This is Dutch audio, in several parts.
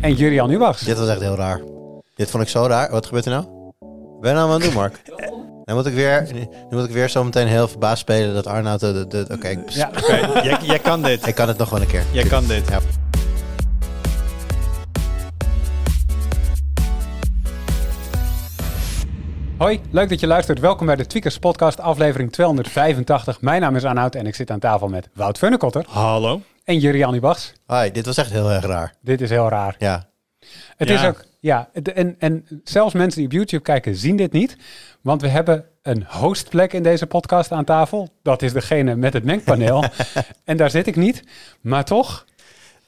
En Jurian Ubachs. Dit was echt heel raar. Dit vond ik zo raar. Wat gebeurt er nou? Ben je nou aan het doen, Mark? Dan moet ik weer, nu moet ik weer zo meteen heel verbaasd spelen dat Arnoud... De, de, Oké, ja, jij, kan dit. Ik kan het nog wel een keer. Jij kan dit. Ja. Hoi, leuk dat je luistert. Welkom bij de Tweakers Podcast, aflevering 285. Mijn naam is Arnoud en ik zit aan tafel met Wout Funnekotter. Hallo en Juriani Bachs. Hi, dit was echt heel erg raar. Dit is heel raar. Ja. Het is ook, ja, en, en zelfs mensen die op YouTube kijken zien dit niet, want we hebben een hostplek in deze podcast aan tafel. Dat is degene met het mengpaneel. en daar zit ik niet, maar toch,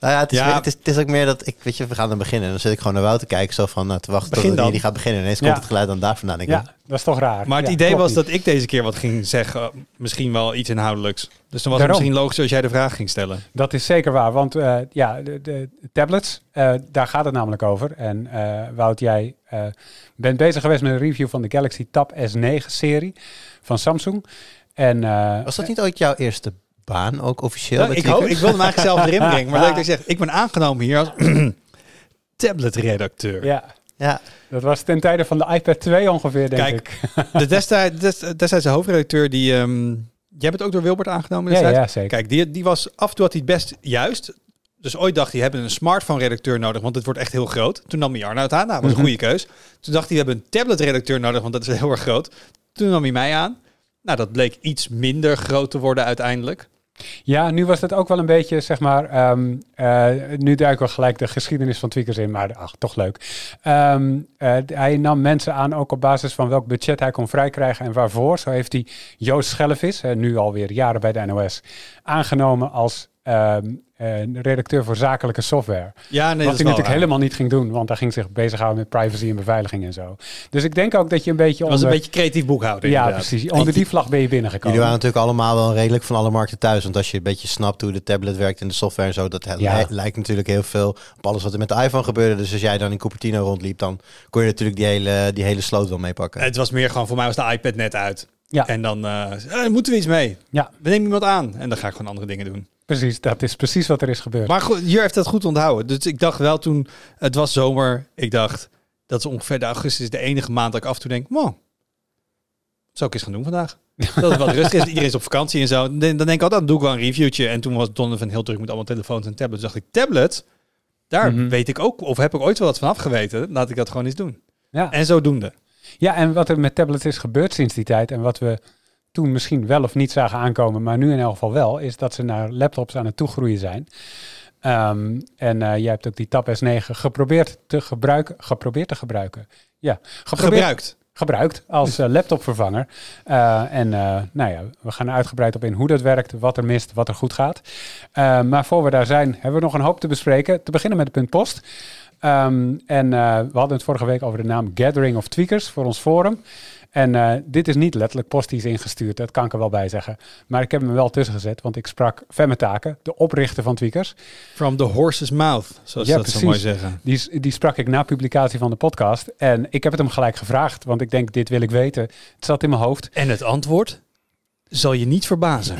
nou ja, het is, ook meer dat ik, weet je, we gaan er beginnen. En dan zit ik gewoon naar Wouter kijken, zo van nou, te wachten Begin tot die gaat beginnen. En ineens komt het geluid dan daar vandaan. Ik ja, dat is toch raar. Maar het idee was dat ik deze keer wat ging zeggen, misschien wel iets inhoudelijks. Dus dan was het misschien logisch als jij de vraag ging stellen. Dat is zeker waar, want eh, ja, de, de tablets, eh, daar gaat het namelijk over. En uh, Wout, jij bent bezig geweest met een review van de Galaxy Tab S9 serie van Samsung. En, was dat niet ooit jouw eerste ook officieel? ik, hoop, ik wilde hem eigenlijk zelf erin Maar leuk dat je dus ik ben aangenomen hier als tabletredacteur. Ja. ja. Dat was ten tijde van de iPad 2 ongeveer, denk Kijk, ik. de destijds, destijds de hoofdredacteur, die... Um, jij bent ook door Wilbert aangenomen? Ja, ja, zeker. Kijk, die, die was af en toe had hij het best juist. Dus ooit dacht hij, hebben een smartphone-redacteur nodig, want het wordt echt heel groot. Toen nam hij Arnoud aan, nou, dat was een goede mhm. keus. Toen dacht hij, we hebben een tablet-redacteur nodig, want dat is heel erg groot. Toen nam hij mij aan. Nou, dat bleek iets minder groot te worden uiteindelijk. Ja, nu was dat ook wel een beetje, zeg maar, ehm, eh, nu duiken we gelijk de geschiedenis van Tweakers in, maar ach, toch leuk. Ehm, eh, hij nam mensen aan ook op basis van welk budget hij kon vrijkrijgen en waarvoor. Zo heeft hij Joost Schellevis, nu alweer jaren bij de NOS, aangenomen als ehm, uh, redacteur voor zakelijke software. Ja, nee, Wat hij natuurlijk helemaal niet ging doen, want hij ging zich bezighouden met privacy en beveiliging en zo. Dus ik denk ook dat je een beetje. Dat een beetje creatief boekhouden. Ja, precies. Onder die vlag ben je binnengekomen. Jullie waren natuurlijk allemaal wel redelijk van alle markten thuis. Want als je een beetje snapt hoe de tablet werkt en de software en zo, dat lijkt natuurlijk heel veel op alles wat er met de iPhone gebeurde. Dus als jij dan in Cupertino rondliep, dan kon je natuurlijk die hele, die hele sloot wel meepakken. Het was meer gewoon voor mij was de iPad net uit. Ja. En dan eh, eh, moeten we iets mee. Ja. We nemen iemand aan en dan ga ik gewoon andere dingen doen. Precies, dat is precies wat er is gebeurd. Maar goed, hier heeft dat goed onthouden. Dus ik dacht wel toen, het was zomer, ik dacht, dat is ongeveer de augustus, is de enige maand dat ik af en toe denk, man, zou ik eens gaan doen vandaag? Dat is wat rustig is, iedereen is op vakantie en zo. Dan denk ik, altijd, dan doe ik wel een reviewtje. En toen was Donovan heel druk met allemaal telefoons en tablets. Toen dacht ik, tablet, daar mhm. weet ik ook, of heb ik ooit wel wat vanaf geweten. Laat ik dat gewoon eens doen. Ja. En zodoende. Ja, en wat er met tablets is gebeurd sinds die tijd en wat we toen misschien wel of niet zagen aankomen, maar nu in elk geval wel, is dat ze naar laptops aan het toegroeien zijn. Ehm, en uh, jij hebt ook die Tab S9 geprobeerd te gebruiken. Geprobeerd te gebruiken. Ja, gebruikt. Gebruikt als eh, laptopvervanger. Eh, en nou ja, we gaan er uitgebreid op in hoe dat werkt, wat er mist, wat er goed gaat. maar voor we daar zijn, hebben we nog een hoop te bespreken. Te beginnen met het punt post. Ehm, en we hadden het vorige week over de naam Gathering of Tweakers voor ons forum. En eh, dit is niet letterlijk post ingestuurd, dat kan ik er wel bij zeggen. Maar ik heb hem wel tussen gezet, want ik sprak Femme Taken, de oprichter van Tweakers. From the horse's mouth, zoals ja, dat zo mooi zeggen. Die, die sprak ik na publicatie van de podcast. En ik heb het hem gelijk gevraagd, want ik denk, dit wil ik weten. Het zat in mijn hoofd. En het antwoord? zal je niet verbazen.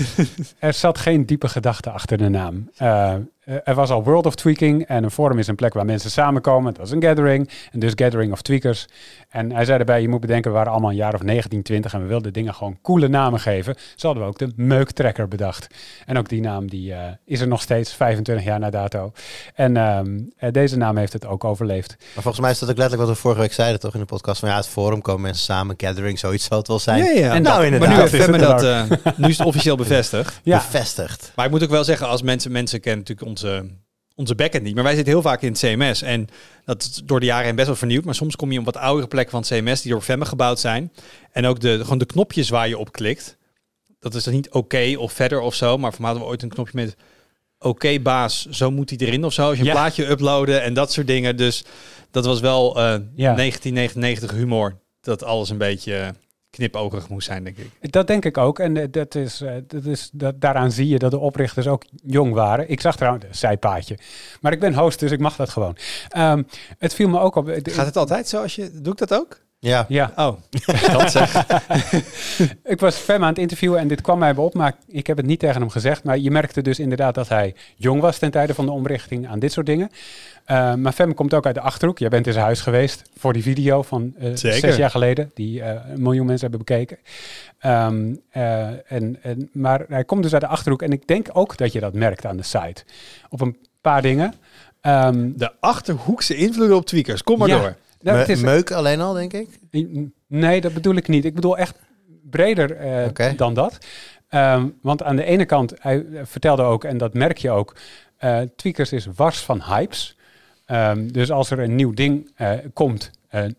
er zat geen diepe gedachte achter de naam. Uh, uh, er was al World of Tweaking en een forum is een plek waar mensen samenkomen. Dat is een gathering. En dus Gathering of Tweakers. En hij zei erbij, je moet bedenken, we waren allemaal een jaar of 1920 en we wilden dingen gewoon coole namen geven. Zo hadden we ook de Meuktrekker bedacht. En ook die naam die, eh, is er nog steeds, 25 jaar na dato. En ehm, eh, deze naam heeft het ook overleefd. Maar volgens mij is dat ook letterlijk wat we vorige week zeiden, toch? In de podcast van ja, het forum komen mensen samen, gathering, zoiets zal het wel zijn. En nou, dat, inderdaad. Maar nu, is het officieel bevestigd. Ja. Bevestigd. Maar ik moet ook wel zeggen, als mensen mensen kennen natuurlijk onze, onze backend niet. Maar wij zitten heel vaak in het CMS. En dat is door de jaren heen best wel vernieuwd. Maar soms kom je op wat oudere plekken van het CMS die door Femme gebouwd zijn. En ook de, gewoon de knopjes waar je op klikt. Dat is dan niet oké of verder of zo. Maar voor mate we ooit een knopje met oké baas, zo moet hij erin of zo. Als je een plaatje uploaden en dat soort dingen. Dus dat was wel eh, ja. 1999 humor. Dat alles een beetje... Eh, snipogig moest zijn, denk ik. Dat denk ik ook. En eh, dat is, uh, dat is, dat, daaraan zie je dat de oprichters ook jong waren. Ik zag trouwens, eh, zijpaadje. Maar ik ben host, dus ik mag dat gewoon. Ehm, het viel me ook op. Gaat het altijd zo als je. Doe ik dat ook? Ja. ja. Oh. Dat zeg. ik was Fem aan het interviewen en dit kwam mij op, maar ik heb het niet tegen hem gezegd. Maar je merkte dus inderdaad dat hij jong was ten tijde van de omrichting aan dit soort dingen. Eh, maar Fem komt ook uit de Achterhoek. Jij bent in zijn huis geweest voor die video van eh, zes jaar geleden, die eh, een miljoen mensen hebben bekeken. Ehm, en, en, maar hij komt dus uit de Achterhoek en ik denk ook dat je dat merkt aan de site. Op een paar dingen. Ehm, de Achterhoekse invloeden op tweakers. Kom maar ja. door. Nou, Me is... Meuk alleen al, denk ik? Nee, dat bedoel ik niet. Ik bedoel echt breder eh, dan dat. Ehm, want aan de ene kant, hij eh, vertelde ook, en dat merk je ook, eh, Tweakers is wars van hypes. Ehm, dus als er een nieuw ding komt,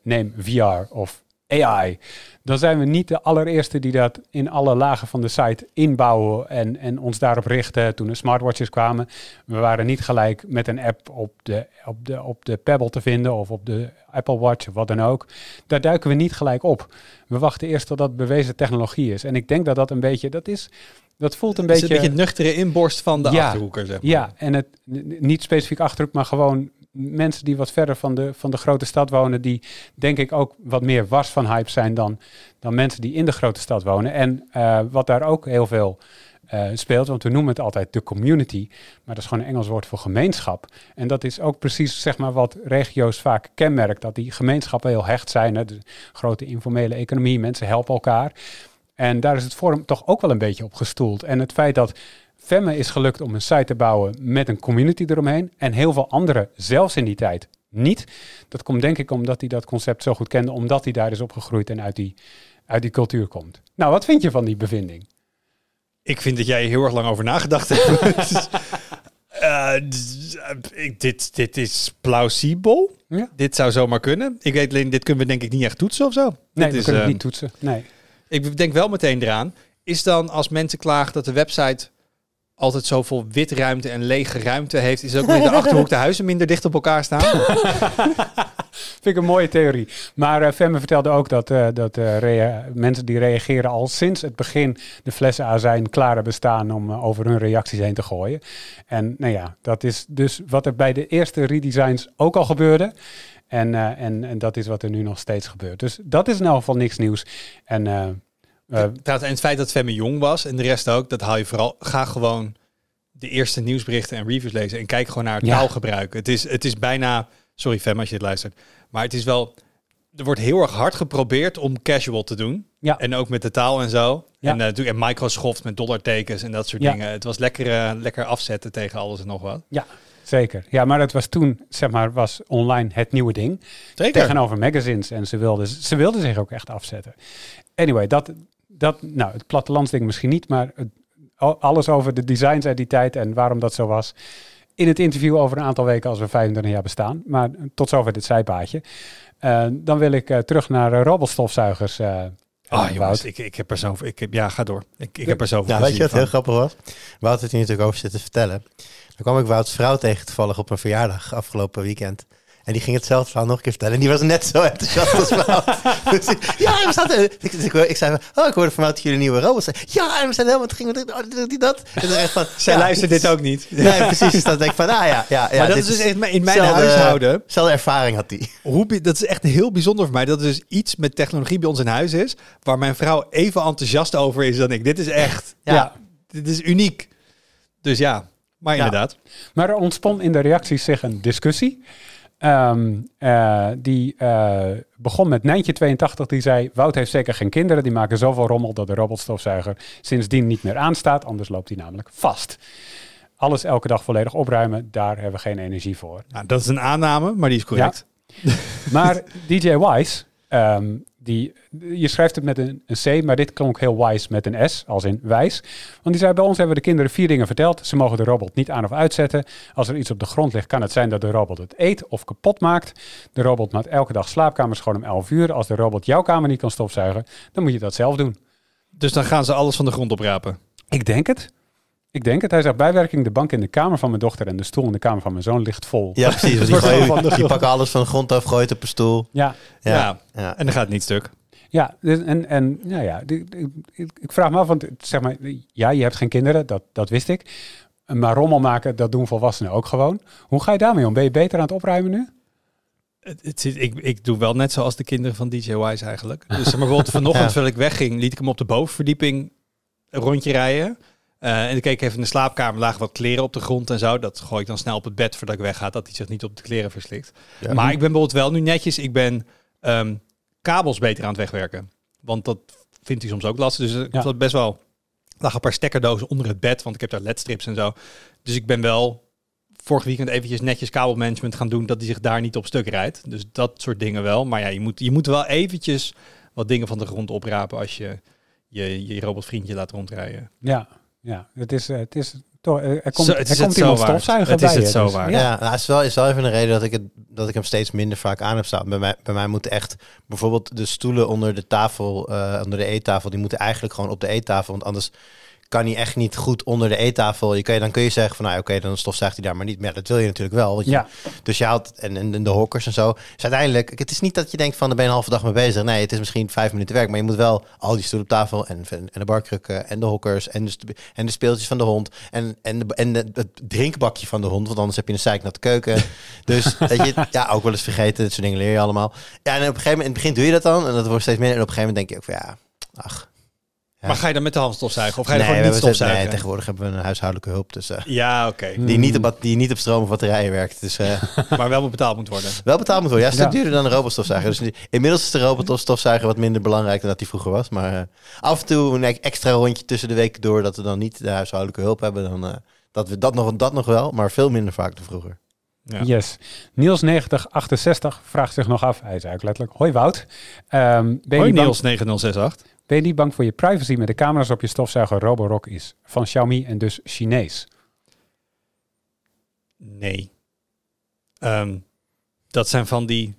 neem VR of AI. Dan zijn we niet de allereerste die dat in alle lagen van de site inbouwen en, en ons daarop richten. Toen de smartwatches kwamen, we waren niet gelijk met een app op de, op, de, op de Pebble te vinden of op de Apple Watch of wat dan ook. Daar duiken we niet gelijk op. We wachten eerst tot dat bewezen technologie is. En ik denk dat dat een beetje, dat is, dat voelt een beetje... Het een beetje nuchtere inborst van de ja, Achterhoeker, zeg maar. Ja, en het, niet specifiek Achterhoek, maar gewoon mensen die wat verder van de, van de grote stad wonen, die denk ik ook wat meer was van hype zijn dan, dan mensen die in de grote stad wonen. En eh, wat daar ook heel veel eh, speelt, want we noemen het altijd de community, maar dat is gewoon een Engels woord voor gemeenschap. En dat is ook precies zeg maar, wat regio's vaak kenmerkt, dat die gemeenschappen heel hecht zijn. Hè? De grote informele economie, mensen helpen elkaar. En daar is het forum toch ook wel een beetje op gestoeld. En het feit dat Femme is gelukt om een site te bouwen met een community eromheen. En heel veel anderen, zelfs in die tijd, niet. Dat komt denk ik omdat hij dat concept zo goed kende, omdat hij daar is opgegroeid en uit die, uit die cultuur komt. Nou, wat vind je van die bevinding? Ik vind dat jij heel erg lang over nagedacht hebt. Eh, dit, dit is plausibel. Ja. Dit zou zomaar kunnen. Ik weet alleen, dit kunnen we denk ik niet echt toetsen of zo. Nee, dit we kunnen uh, niet toetsen. Nee. Ik denk wel meteen eraan. Is dan als mensen klagen dat de website altijd zoveel wit ruimte en lege ruimte heeft, is ook in de achterhoek de huizen minder dicht op elkaar staan. Vind ik een mooie theorie. Maar uh, Femme vertelde ook dat, eh, dat eh, mensen die reageren al sinds het begin de flessen azijn klaar hebben staan om over hun reacties heen te gooien. En nou ja, dat is dus wat er bij de eerste redesigns ook al gebeurde. En, en, en dat is wat er nu nog steeds gebeurt. Dus dat is in elk geval niks nieuws. En uh, en het feit dat Femme jong was en de rest ook, dat haal je vooral. Ga gewoon de eerste nieuwsberichten en reviews lezen en kijk gewoon naar het taalgebruik. Het is, het is bijna, sorry Femme als je dit luistert, maar het is wel, er wordt heel erg hard geprobeerd om casual te doen. Ja. En ook met de taal en zo. En eh, natuurlijk en Microsoft met dollartekens en dat soort dingen. Het was lekker, eh, lekker afzetten tegen alles en nog wat. Ja, zeker. Ja, maar dat was toen, zeg maar, was online het nieuwe ding. Zeker. Tegenover magazines. En ze wilden, ze wilden zich ook echt afzetten. Anyway, dat, dat, nou, het plattelandsding misschien niet, maar alles over de designs uit die tijd en waarom dat zo was. In het interview over een aantal weken als we 25 jaar bestaan. Maar eh, tot zover dit zijpaadje. Eh, dan wil ik eh, terug naar uh, robotstofzuigers. oh, jongens, ik, ik heb er zo Ik heb, ja, ga door. Ik, ik heb er zo ja, nou, Weet je wat heel grappig was? Wout het hier natuurlijk over zitten vertellen. Dan kwam ik Wouts vrouw tegen toevallig op een verjaardag afgelopen weekend. En die ging hetzelfde verhaal nog een keer vertellen. En die was net zo enthousiast als Wout. dus ik, ja, we dus Ik, zei van, oh, ik hoorde van dat jullie nieuwe robots zijn. Ja, en we zijn helemaal... Het ging oh, die dat. En echt van... Zij ja, dit ook niet. Nee, precies. Dus dan denk ik van, ah ja, ja. ja maar dat is dus echt in mijn zelfde, huishouden... Zelfde ervaring had die. Hoe, dat is echt heel bijzonder voor mij. Dat is dus iets met technologie bij ons in huis is... waar mijn vrouw even enthousiast over is dan ik. Dit is echt... ja, dit is uniek. Dus ja, maar inderdaad. Maar er ontspon in de reacties zich een discussie. Ehm, eh, die eh, begon met Nijntje82. Die zei: Wout heeft zeker geen kinderen. Die maken zoveel rommel dat de robotstofzuiger sindsdien niet meer aanstaat. Anders loopt hij namelijk vast. Alles elke dag volledig opruimen, daar hebben we geen energie voor. Nou, dat is een aanname, maar die is correct. maar DJ Wise, ehm, die, je schrijft het met een, een C, maar dit klonk heel wijs met een S, als in wijs. Want die zei, bij ons hebben we de kinderen vier dingen verteld. Ze mogen de robot niet aan of uitzetten. Als er iets op de grond ligt, kan het zijn dat de robot het eet of kapot maakt. De robot maakt elke dag slaapkamers schoon om 11 uur. Als de robot jouw kamer niet kan stofzuigen, dan moet je dat zelf doen. Dus dan gaan ze alles van de grond oprapen? Ik denk het. Ik denk het. Hij zegt bijwerking, de bank in de kamer van mijn dochter en de stoel in de kamer van mijn zoon ligt vol. Ja, precies. Je die, die pakken alles van de grond af, gooit het op een stoel. Ja. Ja. ja. En dan gaat het niet stuk. Ja, dus- en, en nou ja, ik vraag me af, want zeg maar, ja, je hebt geen kinderen, dat, dat wist ik. Maar rommel maken, dat doen volwassenen ook gewoon. Hoe ga je daarmee om? Ben je beter aan het opruimen nu? Het, het, ik, ik doe wel net zoals de kinderen van DJ Wise eigenlijk. Dus maar bijvoorbeeld vanochtend, ja. terwijl ik wegging, liet ik hem op de bovenverdieping een rondje rijden. Eh, en ik keek even in de slaapkamer, lagen wat kleren op de grond en zo. Dat gooi ik dan snel op het bed voordat ik weggaat, dat hij zich niet op de kleren verslikt. Maar ik ben bijvoorbeeld wel nu netjes, ik ben ehm, kabels beter aan het wegwerken. Want dat vindt hij soms ook lastig. Dus eh, ik ja. best wel lag een paar stekkerdozen onder het bed, want ik heb daar ledstrips en zo. Dus ik ben wel vorig weekend eventjes netjes kabelmanagement gaan doen, dat hij zich daar niet op stuk rijdt. Dus dat soort dingen wel. Maar ja, je moet, je moet wel eventjes wat dingen van de grond oprapen als je je, je robotvriendje laat rondrijden. Ja. Ja, het is, eh, het is toch, eh, er komt, het er komt het iemand stofzuiger bij. Het is zo dus- waar. Ja, nou, is wel, is wel even een reden dat ik, het, dat ik hem steeds minder vaak aan heb staan. Bij mij, bij mij moeten echt bijvoorbeeld de stoelen onder de tafel, eh, onder de eettafel, die moeten eigenlijk gewoon op de eettafel. Want anders kan hij echt niet goed onder de eettafel. Je kan, dan kun je zeggen van, nou oké, okay, dan stofzuigt hij daar maar niet meer. Dat wil je natuurlijk wel. je, ja. Dus je haalt, en, en, de hokkers en zo. Dus uiteindelijk, het is niet dat je denkt van, daar ben je een halve dag mee bezig. Nee, het is misschien vijf minuten werk. Maar je moet wel al die stoelen op tafel en, en de barkrukken en de hokkers en de, en de speeltjes van de hond. En, en, de, en de, het drinkbakje van de hond, want anders heb je een naar de keuken. dus dat je, ja, ook wel eens vergeten. Dat soort dingen leer je allemaal. Ja, en op een gegeven moment, in het begin doe je dat dan. En dat wordt steeds meer. En op een gegeven moment denk je ook van, ja, ach maar ga je dan met de hand Of ga je nee, gewoon niet stofzuigen? nee, tegenwoordig hebben we een huishoudelijke hulp. Dus, eh, ja, oké. Die, niet op, die niet op stroom of batterijen werkt. Dus, eh. maar wel betaald moet worden. Wel betaald moet worden. Ja, een stuk duurder dan een robotstofzuiger. Dus inmiddels is de robotstofzuiger wat minder belangrijk dan dat die vroeger was. Maar eh, af en toe een extra rondje tussen de weken door... dat we dan niet de huishoudelijke hulp hebben. Dan, dat, we, dat, nog, dat nog wel, maar veel minder vaak dan vroeger. Ja. Yes. Niels9068 vraagt zich nog af. Hij is eigenlijk letterlijk. Hoi Wout. Um, ben Hoi Niels9068. Ben je niet bang voor je privacy met de camera's op je stofzuiger Roborock is? Van Xiaomi en dus Chinees. Nee. Ehm, dat zijn van die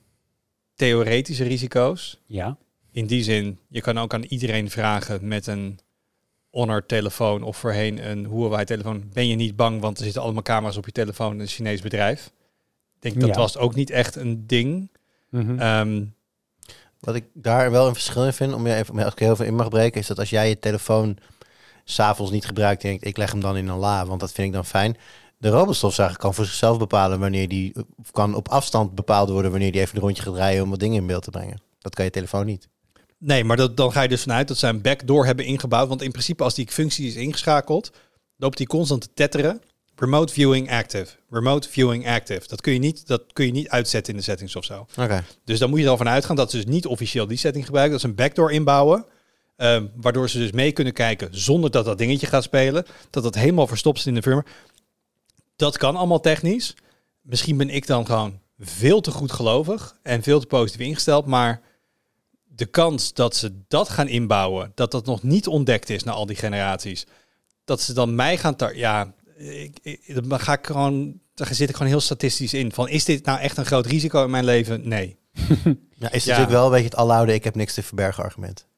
theoretische risico's. Ja. In die zin, je kan ook aan iedereen vragen met een Honor telefoon of voorheen een Huawei telefoon. Ben je niet bang, want er zitten allemaal camera's op je telefoon, een Chinees bedrijf. Ik denk dat was ook niet echt een ding. Mhm. Ehm, wat ik daar wel een verschil in vind, om je even, als ik heel veel in mag breken, is dat als jij je telefoon s'avonds niet gebruikt en ik, ik leg hem dan in een la, want dat vind ik dan fijn. De robotstofzuiger kan voor zichzelf bepalen wanneer die, kan op afstand bepaald worden wanneer die even een rondje gaat draaien om wat dingen in beeld te brengen. Dat kan je telefoon niet. Nee, maar dat, dan ga je dus vanuit dat zij een backdoor hebben ingebouwd. Want in principe, als die functie is ingeschakeld, loopt die constant te tetteren. Remote viewing active. Remote viewing active. Dat kun je niet, dat kun je niet uitzetten in de settings of zo. Dus dan moet je er al van uitgaan dat ze dus niet officieel die setting gebruiken. Dat ze een backdoor inbouwen. Ehm, waardoor ze dus mee kunnen kijken zonder dat dat dingetje gaat spelen. Dat dat helemaal verstopt is in de firmware. Dat kan allemaal technisch. Misschien ben ik dan gewoon veel te goed gelovig en veel te positief ingesteld. Maar de kans dat ze dat gaan inbouwen, dat dat nog niet ontdekt is na al die generaties. Dat ze dan mij gaan... ja, ik, dan ga ik gewoon, daar zit ik gewoon heel statistisch in. Van is dit nou echt een groot risico in mijn leven? Nee. ja, is het natuurlijk wel een beetje het aloude, ik heb niks te verbergen argument.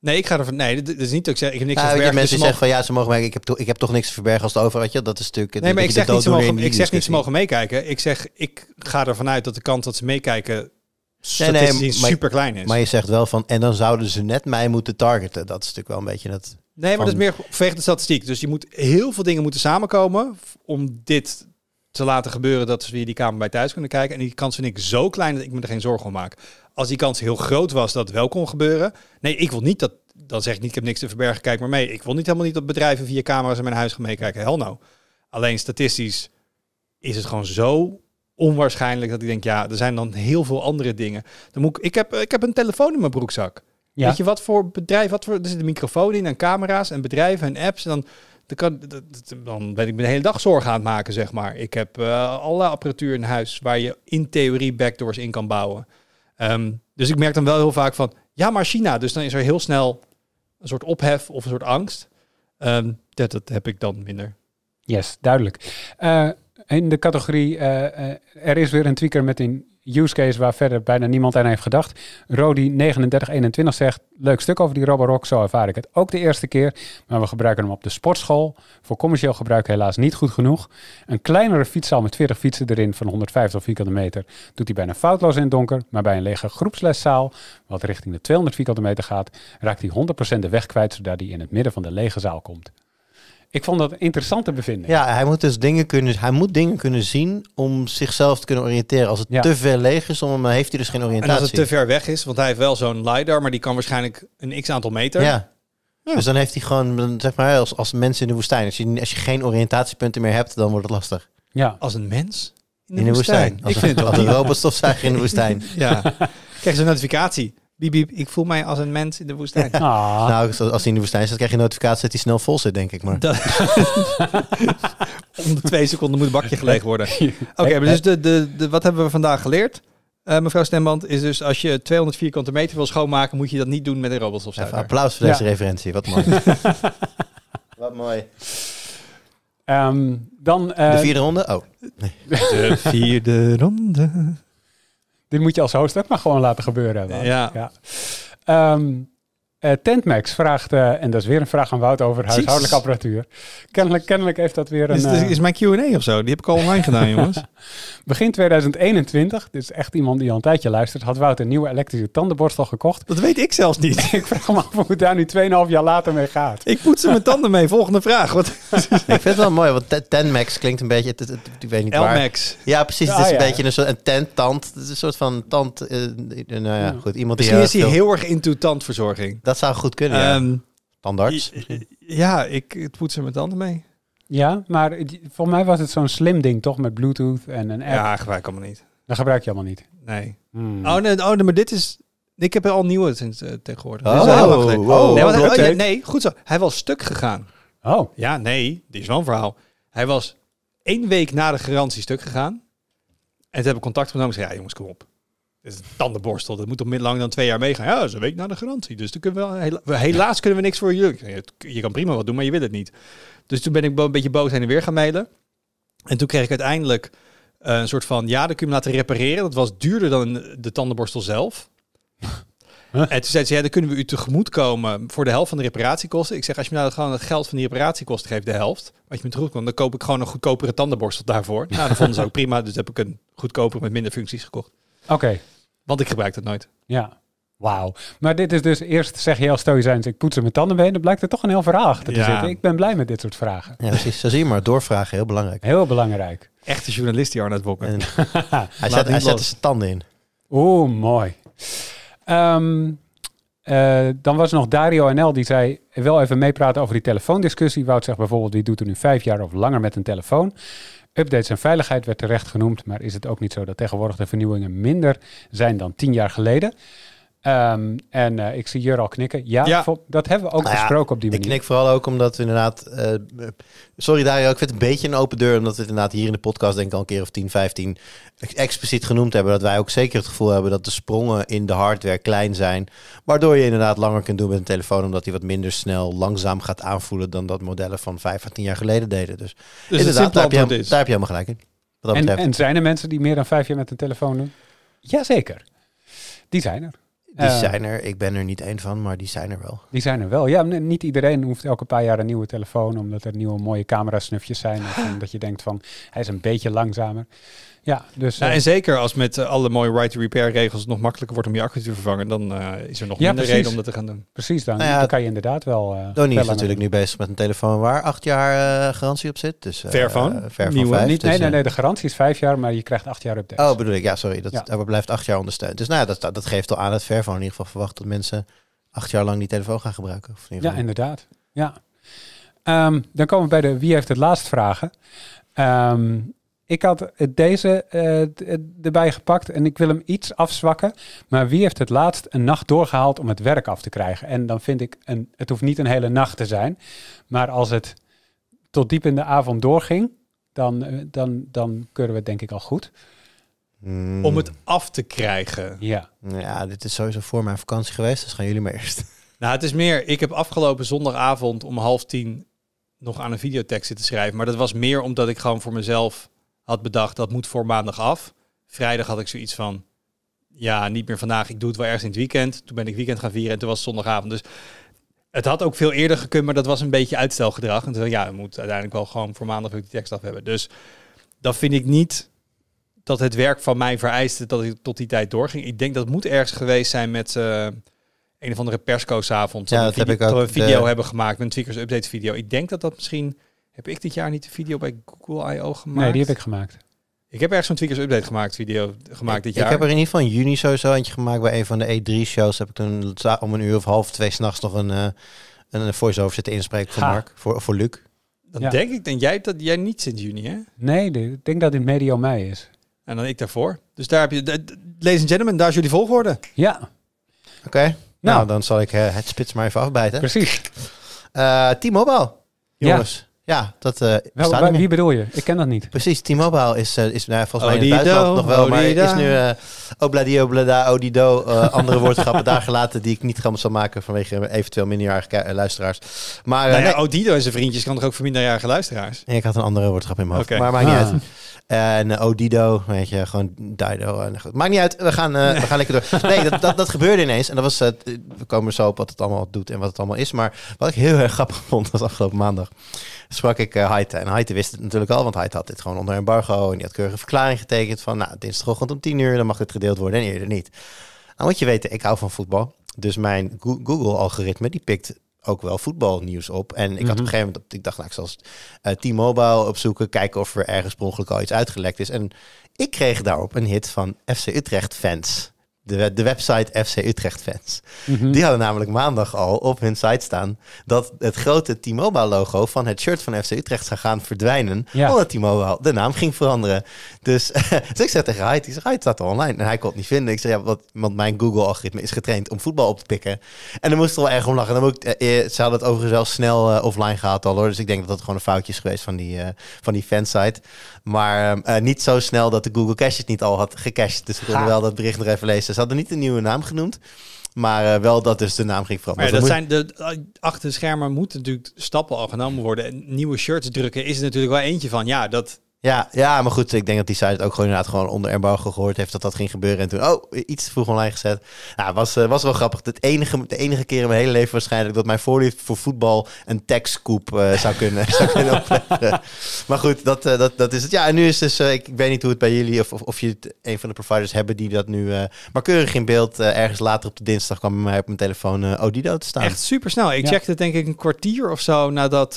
Nee, ik ga ervan. Nee, dat is niet dat ik zeg. Ik heb niks nou, te verbergen. mensen dus zeggen van ja, ze mogen mij. Ik heb, ik heb toch niks te verbergen als het over. Weet je, dat is natuurlijk. Nee, maar, ik zeg, niet ze, mogen, ik zeg niet ze mogen meekijken. Ik zeg, ik ga ervan uit dat de kans dat ze meekijken nee, nee, super klein is. Maar je zegt wel van. En dan zouden ze net mij moeten targeten. Dat is natuurlijk wel een beetje het. Nee, maar dat is meer vechte statistiek. Dus je moet heel veel dingen moeten samenkomen om dit te laten gebeuren dat ze die kamer bij thuis kunnen kijken. En die kans vind ik zo klein dat ik me er geen zorgen om maak. Als die kans heel groot was dat het wel kon gebeuren. Nee, ik wil niet dat. Dan zeg ik niet, ik heb niks te verbergen, kijk maar mee. Ik wil niet helemaal niet dat bedrijven via camera's in mijn huis gaan meekijken. Hel nou. Alleen statistisch is het gewoon zo onwaarschijnlijk dat ik denk, ja, er zijn dan heel veel andere dingen. Dan moet ik, ik, heb, ik heb een telefoon in mijn broekzak. Weet je wat voor bedrijf, wat voor, er zit een microfoon in en camera's en bedrijven en apps. En dan, dan, kan, dan ben ik de hele dag zorgen aan het maken, zeg maar. Ik heb eh, alle apparatuur in huis waar je in theorie backdoors in kan bouwen. Ehm, dus ik merk dan wel heel vaak van, ja, maar China. Dus dan is er heel snel een soort ophef of een soort angst. Ehm, dat, dat heb ik dan minder. Yes, duidelijk. Eh, in de categorie, eh, er is weer een tweaker met een use case waar verder bijna niemand aan heeft gedacht. Rodi3921 zegt, leuk stuk over die Roborock, zo ervaar ik het ook de eerste keer. Maar we gebruiken hem op de sportschool. Voor commercieel gebruik helaas niet goed genoeg. Een kleinere fietszaal met 40 fietsen erin van 150 vierkante meter doet hij bijna foutloos in het donker. Maar bij een lege groepsleszaal, wat richting de 200 vierkante meter gaat, raakt hij 100% de weg kwijt zodat hij in het midden van de lege zaal komt. Ik vond dat een interessante bevinding. Ja, hij moet dus dingen kunnen, hij moet dingen kunnen zien om zichzelf te kunnen oriënteren. Als het te ver leeg is, dan eh, heeft hij dus geen oriëntatie. als het te ver weg is, want hij heeft wel zo'n LiDAR, maar die kan waarschijnlijk een x aantal meter. Ja. Dus dan heeft hij gewoon, zeg maar, als, als mensen in de woestijn. Als je, als je geen oriëntatiepunten meer hebt, dan wordt het lastig. Ja. Als een mens? In de, woestijn. Als ik een, vind het als een robotstofzuiger in de woestijn. ja. Krijg je een notificatie. Biep, ik voel mij als een mens in de woestijn. Ah. Nou, als hij in de woestijn zit, krijg je een notificatie dat hij snel vol zit, denk ik maar. Dat, om de twee seconden moet het bakje geleeg worden. Oké, maar dus de, de, wat hebben we vandaag geleerd? Eh, mevrouw Stemband, is dus als je 200 vierkante meter wil schoonmaken, moet je dat niet doen met een of Even applaus voor deze referentie, wat mooi. wat mooi. Ehm, dan, eh, de vierde ronde? Oh. Nee. De vierde ronde. Dit moet je als host ook maar gewoon laten gebeuren. Ja. ja. Ehm, uh, Tentmax vraagt, eh, en dat is weer een vraag aan Wout over huishoudelijke apparatuur. Kennelijk, kennelijk heeft dat weer een... Is, eh, is mijn Q&A of zo? Die heb ik al online gedaan, jongens. Begin 2021, dit is echt iemand die al een tijdje luistert, had Wout een nieuwe elektrische tandenborstel gekocht. Dat weet ik zelfs niet. ik vraag me af hoe het daar nu 2,5 jaar later mee gaat. Ik poets mijn tanden mee. Volgende vraag. Wat... ik vind het wel mooi, want Tentmax klinkt een beetje... Het, het, ik weet niet waar. Ja, precies. Het is ah, een beetje een soort een tent, tand. Het is een soort van tand... nou ja, goed. Iemand Misschien die, is hij heel erg into tandverzorging dat zou goed kunnen. Um, Tandarts? Ja, ik poets er met tanden mee. Ja, maar voor mij was het zo'n slim ding toch met Bluetooth en een app. Ja, gebruik allemaal niet. Dat gebruik je allemaal niet. Nee. Hmm. Oh, nee, oh, nee, maar dit is. Ik heb er al nieuwe sinds eh, tegenwoordig. Oh, oh, nee, nee, goed zo. Hij was stuk gegaan. Oh. Ja, nee, dit is wel een verhaal. Hij was één week na de garantie stuk gegaan. En ze hebben contact genomen en zei, ja jongens, kom op is tandenborstel. Dat moet op lang dan twee jaar meegaan. Ja, dat is een week na de garantie. Dus dan kunnen we helaas kunnen we niks voor jullie. Je kan prima wat doen, maar je wil het niet. Dus toen ben ik een beetje boos heen en weer gaan mailen. En toen kreeg ik uiteindelijk eh, een soort van ja, dat kun je hem laten repareren. Dat was duurder dan de tandenborstel zelf. En toen zei ze, ja, dan kunnen we u tegemoet komen voor de helft van de reparatiekosten. Ik zeg, als je me nou gewoon het geld van die reparatiekosten geeft, de helft, wat je me terug dan koop ik gewoon een goedkopere tandenborstel daarvoor. Nou, dat vonden ze ook prima, dus heb ik een goedkoper met minder functies gekocht. Oké. Want ik gebruik het nooit. Ja. Wauw. Maar dit is dus eerst zeg je als stoïcijns, ik poets mijn tanden mee. Dan blijkt er toch een heel verhaal te zitten. Ik ben blij met dit soort vragen. Ja, precies. Zo zie je maar. Doorvragen, heel belangrijk. Heel belangrijk. Echte journalist die Arnold Bokker. hij zet, hij zet zijn tanden in. Oeh, mooi. Ehm, eh, dan was er nog Dario NL die zei wel even meepraten over die telefoondiscussie. Wout zegt bijvoorbeeld, die doet er nu vijf jaar of langer met een telefoon. Updates en veiligheid werd terecht genoemd, maar is het ook niet zo dat tegenwoordig de vernieuwingen minder zijn dan tien jaar geleden? Ehm, en eh, ik zie Jur al knikken. Ja, dat hebben we ook nou gesproken op die manier. Ik knik vooral ook omdat we inderdaad... Eh, sorry Dario, ik vind het een beetje een open deur... omdat we het inderdaad hier in de podcast denk ik al een keer of 10, 15... expliciet genoemd hebben. Dat wij ook zeker het gevoel hebben dat de sprongen in de hardware klein zijn. Waardoor je inderdaad langer kunt doen met een telefoon... omdat hij wat minder snel langzaam gaat aanvoelen... dan dat modellen van 5 à 10 jaar geleden deden. Dus, dus inderdaad, daar heb, je, daar heb, je, helemaal gelijk in. En, en zijn er mensen die meer dan vijf jaar met een telefoon doen? Jazeker. Die zijn er. Die eh. zijn er. Ik ben er niet één van, maar die zijn er wel. Die zijn er wel. Ja, niet iedereen hoeft elke paar jaar een nieuwe telefoon, omdat er nieuwe mooie camera-snufjes zijn. Of omdat je denkt van, hij is een beetje langzamer. Ja, dus, nou, eh, en zeker als met eh, alle mooie right-to-repair regels het nog makkelijker wordt om je accu te vervangen, dan eh, is er nog ja, minder reden om dat te gaan doen. Precies, dan, nou dan kan je inderdaad wel... Uh, Donnie is natuurlijk nu bezig met een telefoon waar acht jaar garantie op zit. Dus, ver Ver van vijf, dus, nee, nee, nee, de garantie is vijf jaar, maar je krijgt acht jaar updates. Oh, bedoel ik, ja, sorry. Dat, blijft acht jaar ondersteund. Dus nou, dat, dat geeft al aan dat Fairphone in ieder geval verwacht dat mensen acht jaar lang die telefoon gaan gebruiken. Of in ieder geval. Ja, inderdaad. Ja. Ehm, dan komen we bij de wie heeft het laatst vragen. Um, ik had deze eh, erbij gepakt en ik wil hem iets afzwakken. Maar wie heeft het laatst een nacht doorgehaald om het werk af te krijgen? En dan vind ik, een, het hoeft niet een hele nacht te zijn. Maar als het tot diep in de avond doorging, dan, eh, dan, dan keuren we het denk ik al goed. Hmm. Om het af te krijgen. Ja. ja, dit is sowieso voor mijn vakantie geweest, dus gaan jullie maar eerst. Nou, het is meer, ik heb afgelopen zondagavond om half tien nog aan een videotekst zitten schrijven. Maar dat was meer omdat ik gewoon voor mezelf had bedacht dat moet voor maandag af. Vrijdag had ik zoiets van, ja, niet meer vandaag, ik doe het wel ergens in het weekend. Toen ben ik weekend gaan vieren en toen was het zondagavond. Dus het had ook veel eerder gekund, maar dat was een beetje uitstelgedrag. En toen ja, het moet uiteindelijk wel gewoon voor maandag die tekst af hebben. Dus dat vind ik niet dat het werk van mij vereiste dat ik tot die tijd doorging. Ik denk dat het moet ergens geweest zijn met eh, een of andere persco's avond. Ja, heb ik ook. we een video hebben gemaakt, met een tweakers update video. Ik denk dat dat misschien heb ik dit jaar niet de video bij Google I.O. gemaakt? Nee, die heb ik gemaakt. Ik heb ergens een Tweakers Update gemaakt, video gemaakt dit jaar. Ik heb er in ieder geval in juni sowieso eentje gemaakt bij een van de E3-shows. Heb ik toen om een uur of half twee s'nachts nog een, uh, een voice-over zitten inspreken voor Mark, voor, voor Luc. Dan denk ik, denk jij dat jij niet sinds juni, hè? Nee, ik denk dat het medio mei is. En dan ik daarvoor. Dus daar heb je, ladies and gentlemen, daar is jullie volgorde. Ja. Oké, nou, nou dan zal ik eh, het spits maar even afbijten. Precies. Uh, T-Mobile, jongens. Ja, dat eh, Wel, Wie bedoel je? Ik ken dat niet. Precies, T-Mobile is, uh, is nou, volgens mij in het buitenland nog wel, maar is nu uh, obladi oblada odido, uh, andere woordschappen daar gelaten die ik niet gaan zal maken vanwege eventueel minderjarige luisteraars. Maar nou ja, nou, odido en zijn vriendjes kan toch ook voor minderjarige luisteraars? ik had een andere woordschap in mijn hoofd, maar maakt niet ah. uit. En odido, weet je, gewoon dido. Nou maakt niet uit, we gaan, we gaan lekker door. Nee, dat, dat, dat gebeurde ineens en dat was, we komen zo op wat het allemaal doet en wat het allemaal is, maar wat ik heel erg grappig vond was afgelopen maandag sprak ik uh, En Haite wist het natuurlijk al, want Haite had dit gewoon onder embargo. En die had keurige verklaring getekend van, nou, dinsdagochtend om tien uur, dan mag dit gedeeld worden en eerder niet. Nou moet je weten, ik hou van voetbal. Dus mijn Google-algoritme, die pikt ook wel voetbalnieuws op. En ik had mhm. op een gegeven moment, ik dacht, nou, ik zal uh, T-Mobile opzoeken, kijken of er ergens per ongeluk al iets uitgelekt is. En ik kreeg daarop een hit van FC Utrecht fans de, de website FC Utrecht Fans. Mhm. Die hadden namelijk maandag al op hun site staan dat het grote T-Mobile logo van het shirt van FC Utrecht zou gaan verdwijnen. Omdat T-Mobile de naam ging veranderen. Dus, dus ik zeg tegen Hyde, ik zegt staat online. En hij kon het niet vinden. Ik zei, ja, wat, want mijn Google-algoritme is getraind om voetbal op te pikken. En dan moest er wel erg om lachen. Dan moet eh, eh, ze hadden het overigens wel snel eh, offline gehad al hoor. Dus ik denk dat dat gewoon een foutje is geweest van die, van die fansite. Maar ehm, niet zo snel dat de Google Cache het niet al had gecached. Dus we konden wel dat bericht nog even lezen hadden niet een nieuwe naam genoemd. Maar eh, wel dat dus de naam ging veranderen. Maar dus dat zijn de, eh, achter schermen moeten natuurlijk stappen al genomen worden. En nieuwe shirts drukken is er natuurlijk wel eentje van. Ja, dat, ja, ja, maar goed, ik denk dat die site het ook gewoon inderdaad gewoon onder Erbouw gehoord heeft dat dat ging gebeuren. En toen, oh, iets vroeg online gezet. Nou, was, eh, was wel grappig. Het enige, de enige keer in mijn hele leven waarschijnlijk dat mijn voorliefde voor voetbal een tekstkoep uh, eh, zou kunnen, zou kunnen opleggen. Maar goed, dat, eh, dat, dat is het. Ja, en nu is dus, ik, weet niet hoe het bij jullie, of, of, of je het, een van de providers hebben die dat nu maar keurig in beeld, ergens later op de dinsdag kwam bij mij op mijn telefoon Odido te staan. Echt super snel. Ik checkte denk ik een kwartier of zo nadat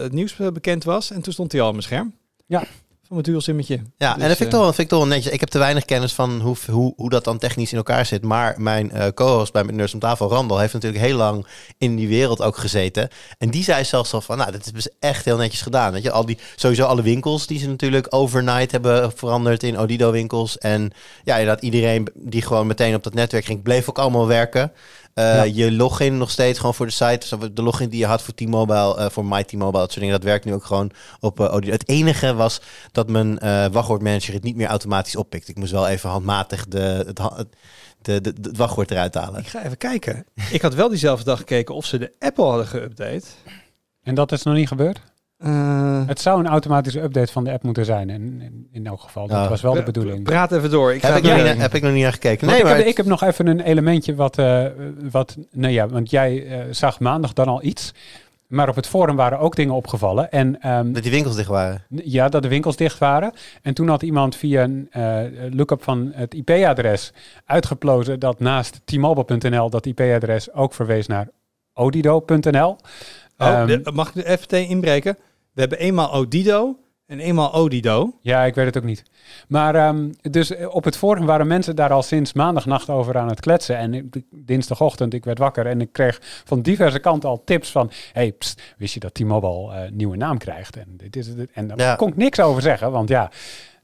het nieuws bekend was. En toen stond hij al op mijn scherm. Ja. Van mijn simmetje. Ja, en dat dus, vind, ik toch, eh, wel, vind ik toch wel netjes. Ik heb te weinig kennis van hoe, hoe, hoe dat dan technisch in elkaar zit. Maar mijn uh, co-host bij Nurse om tafel, Randall, heeft natuurlijk heel lang in die wereld ook gezeten. En die zei zelfs al van, nou, dat is dus echt heel netjes gedaan. Weet je, al die, sowieso alle winkels die ze natuurlijk overnight hebben veranderd in Odido-winkels. En ja, dat iedereen die gewoon meteen op dat netwerk ging, bleef ook allemaal werken. Eh, je login nog steeds gewoon voor de site. Dus de login die je had voor T-Mobile, eh, voor My mobile dat soort dingen, dat werkt nu ook gewoon op eh, Het enige was dat mijn wachtwoordmanager het niet meer automatisch oppikt. Ik moest wel even handmatig de, het, de, het wachtwoord eruit halen. Ik ga even kijken. ik had wel diezelfde dag gekeken of ze de Apple hadden geüpdate. En dat is nog niet gebeurd? Eh, het zou een automatische update van de app moeten zijn. In, in, elk geval. Dat was wel de bedoeling. Praat even door. Ik heb, ik, heb ik nog niet naar gekeken. Nee, maar ik, heb, nog even een elementje wat. Uh, wat nou ja, want jij eh, zag maandag dan al iets. Maar op het forum waren ook dingen opgevallen. En, ehm, dat die winkels dicht waren? Ja, dat de winkels dicht waren. En toen had iemand via een lookup van het IP-adres uitgeplozen dat naast tmobile.nl dat IP-adres ook verwees naar odido.nl. Oh, ehm, mag ik even even inbreken? We hebben eenmaal Odido en eenmaal Odido. Ja, ik weet het ook niet. Maar ehm, dus eh, op het forum waren mensen daar al sinds maandagnacht over aan het kletsen. En dinsdagochtend, ik werd wakker en ik kreeg van diverse kanten al tips van... hey, wist je dat T-Mobile uh, nieuwe naam krijgt? En, dit is het, en daar kon ik niks over zeggen, want ja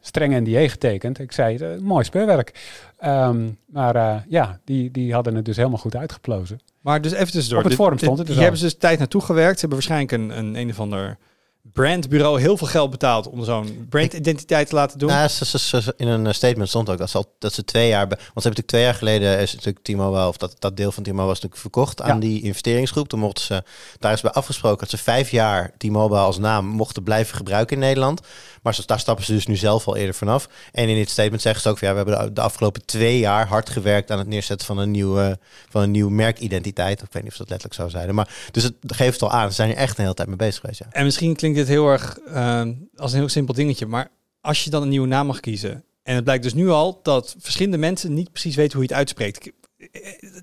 streng NDA getekend. Ik zei, uh, mooi speurwerk. Ehm, maar ja, die, die hadden het dus helemaal goed uitgeplozen. Maar dus even tussendoor. Op het forum stond het dus Hier hebben ze dus tijd naartoe gewerkt. Ze hebben waarschijnlijk een, een, een of ander brandbureau heel veel geld betaald om zo'n brandidentiteit te laten doen. Nou, ze, in een eh, statement stond ook dat ze, dat ze twee jaar... want ze hebben natuurlijk twee jaar geleden eh, is natuurlijk Timo wel... of dat, dat deel van Timo was natuurlijk verkocht aan die investeringsgroep. Toen mochten ze... Daar is bij afgesproken dat ze vijf jaar T-Mobile als naam mochten blijven gebruiken in Nederland. Maar ze, daar stappen ze dus nu zelf al eerder vanaf. En in dit statement zeggen ze ook... Van, ja, we hebben de, afgelopen twee jaar hard gewerkt aan het neerzetten van een nieuwe, van een nieuw merkidentiteit. Ik weet niet of dat letterlijk zou zijn. Maar, dus het geeft al aan. Ze zijn er echt een hele tijd mee bezig geweest. Ja. En misschien klinkt dit heel erg ehm, als een heel simpel dingetje, maar als je dan een nieuwe naam mag kiezen. En het blijkt dus nu al dat verschillende mensen niet precies weten hoe je het uitspreekt. Eh, eh, eh, ah,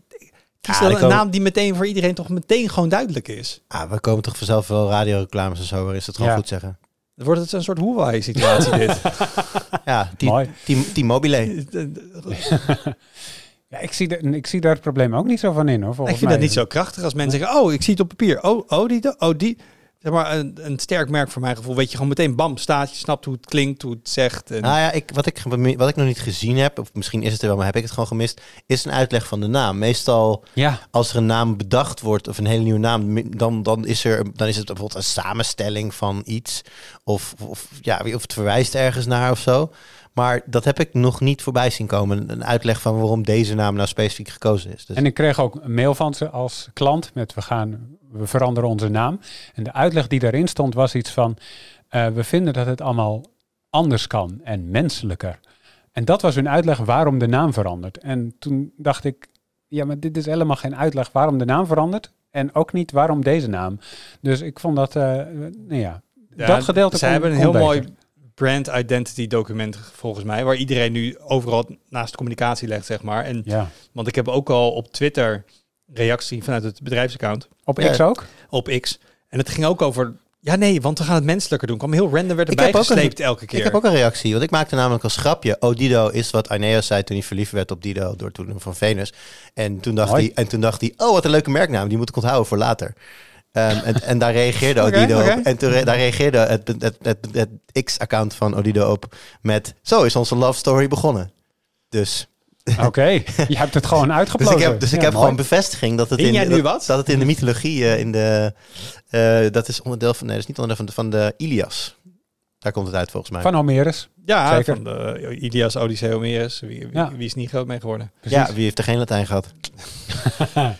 kies dan een naam die meteen voor iedereen toch meteen gewoon duidelijk is. Ah, we komen toch vanzelf wel radioreclames en zo, waar is dat gewoon goed zeggen? Dan wordt het een soort Huawei-situatie dit. ja, Team mobile Ja, ik zie, de, ik zie daar het probleem ook niet zo van in hoor. ik vind dat niet zo krachtig als mensen zeggen: Oh, ik zie het op papier. Oh, oh die, oh die zeg maar, een, een sterk merk voor mijn gevoel. Weet je, gewoon meteen bam, staat. Je snapt hoe het klinkt, hoe het zegt. En... Nou ja, ik, wat, ik, wat ik nog niet gezien heb, of misschien is het er wel, maar heb ik het gewoon gemist, is een uitleg van de naam. Meestal, ja. als er een naam bedacht wordt of een hele nieuwe naam, dan, dan, is, er, dan is het bijvoorbeeld een samenstelling van iets. Of, of, ja, of het verwijst ergens naar of zo. Maar dat heb ik nog niet voorbij zien komen. Een uitleg van waarom deze naam nou specifiek gekozen is. Dus en ik kreeg ook een mail van ze als klant met we gaan, we veranderen onze naam. En de uitleg die daarin stond was iets van, eh, we vinden dat het allemaal anders kan en menselijker. En dat was hun uitleg waarom de naam verandert. En toen dacht ik, ja, maar dit is helemaal geen uitleg waarom de naam verandert. En ook niet waarom deze naam. Dus ik vond dat, eh, nou ja, dat gedeelte. Ze hebben een heel mooi brand identity document volgens mij, waar iedereen nu overal naast communicatie legt, zeg maar. En, ja. Want ik heb ook al op Twitter reactie vanuit het bedrijfsaccount. Op X ook? Op X. En het ging ook over ja, nee, want we gaan het menselijker doen. kwam heel random werd erbij gesleept een, elke keer. Ik heb ook een reactie, want ik maakte namelijk als grapje. Oh, Dido is wat Aineas zei toen hij verliefd werd op Dido door toen van Venus. En toen dacht, hij, en toen dacht hij, oh, wat een leuke merknaam. Die moet ik onthouden voor later. Ehm, en, en, daar reageerde Odido op. En daar reageerde het, het, het, het X-account van Odido op met... Zo is onze love story begonnen. Dus... Oké, je hebt het gewoon dus uitgeplozen. dus ik heb, dus ik heb gewoon bevestiging dat het, in, dat, dat het in de mythologie, eh, in de, eh, dat is onderdeel van, nee, dat is niet onderdeel van de, van de Ilias. Daar komt het uit volgens mij. Van Homerus. Ja, Zeker. van de eh, Ilias, Odyssee, Homerus. Wie, wie, is niet groot mee geworden? Precies. Ja, wie heeft er geen Latijn gehad?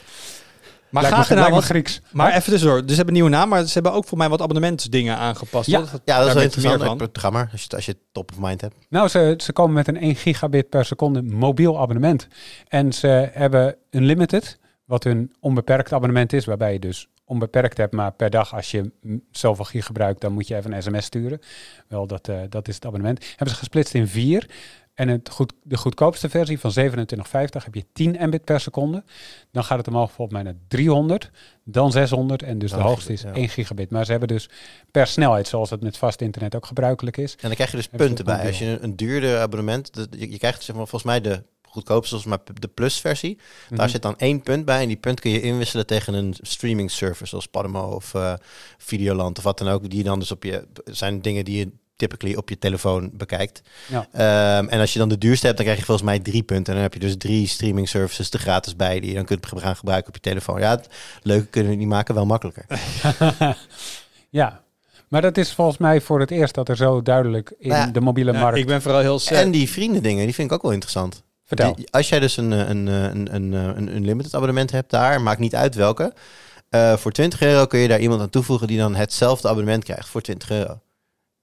Maar lijkt gaat me, er nou wat Grieks? Maar even Dus ze hebben een nieuwe naam, maar ze hebben ook voor mij wat abonnementsdingen aangepast. Ja, dat, is wel interessant van. programma, als je, als je top of mind hebt. Nou, ze, ze komen met een 1 gigabit per seconde mobiel abonnement. En ze hebben een limited, wat een onbeperkt abonnement is, waarbij je dus onbeperkt hebt, maar per dag als je zoveel gig gebruikt, dan moet je even een sms sturen. Wel, dat, eh, dat is het abonnement. Hebben ze gesplitst in vier. En het goed, de goedkoopste versie van 27,50 heb je 10 mbit per seconde. Dan gaat het omhoog bijvoorbeeld naar 300, dan 600 en dus de hoogste is 1 gigabit. Maar ze hebben dus per snelheid, zoals het met vast internet ook gebruikelijk is. En dan krijg je dus punten bij. Als je een duurder abonnement, je, je krijgt zeg maar, volgens mij de goedkoopste, volgens mij de plus versie. Daar mhm. zit dan één punt bij en die punt kun je inwisselen tegen een streaming service zoals Padmo of eh, Videoland of wat dan ook. Die dan dus op je, zijn dingen die je typically op je telefoon bekijkt. Ja. Ehm, en als je dan de duurste hebt, dan krijg je volgens mij drie punten. En dan heb je dus drie streaming services er gratis bij die je dan kunt gaan gebruiken op je telefoon. Ja, het leuke kunnen we niet maken, wel makkelijker. ja, maar dat is volgens mij voor het eerst dat er zo duidelijk in nou de mobiele markt... Ik ben vooral heel... Sad. En die vrienden dingen, die vind ik ook wel interessant. Vertel. als jij dus een, eh, eh, een, een, eh, een, een limited abonnement hebt daar, maakt niet uit welke... voor 20 euro kun je daar iemand aan toevoegen die dan hetzelfde abonnement krijgt voor 20 euro.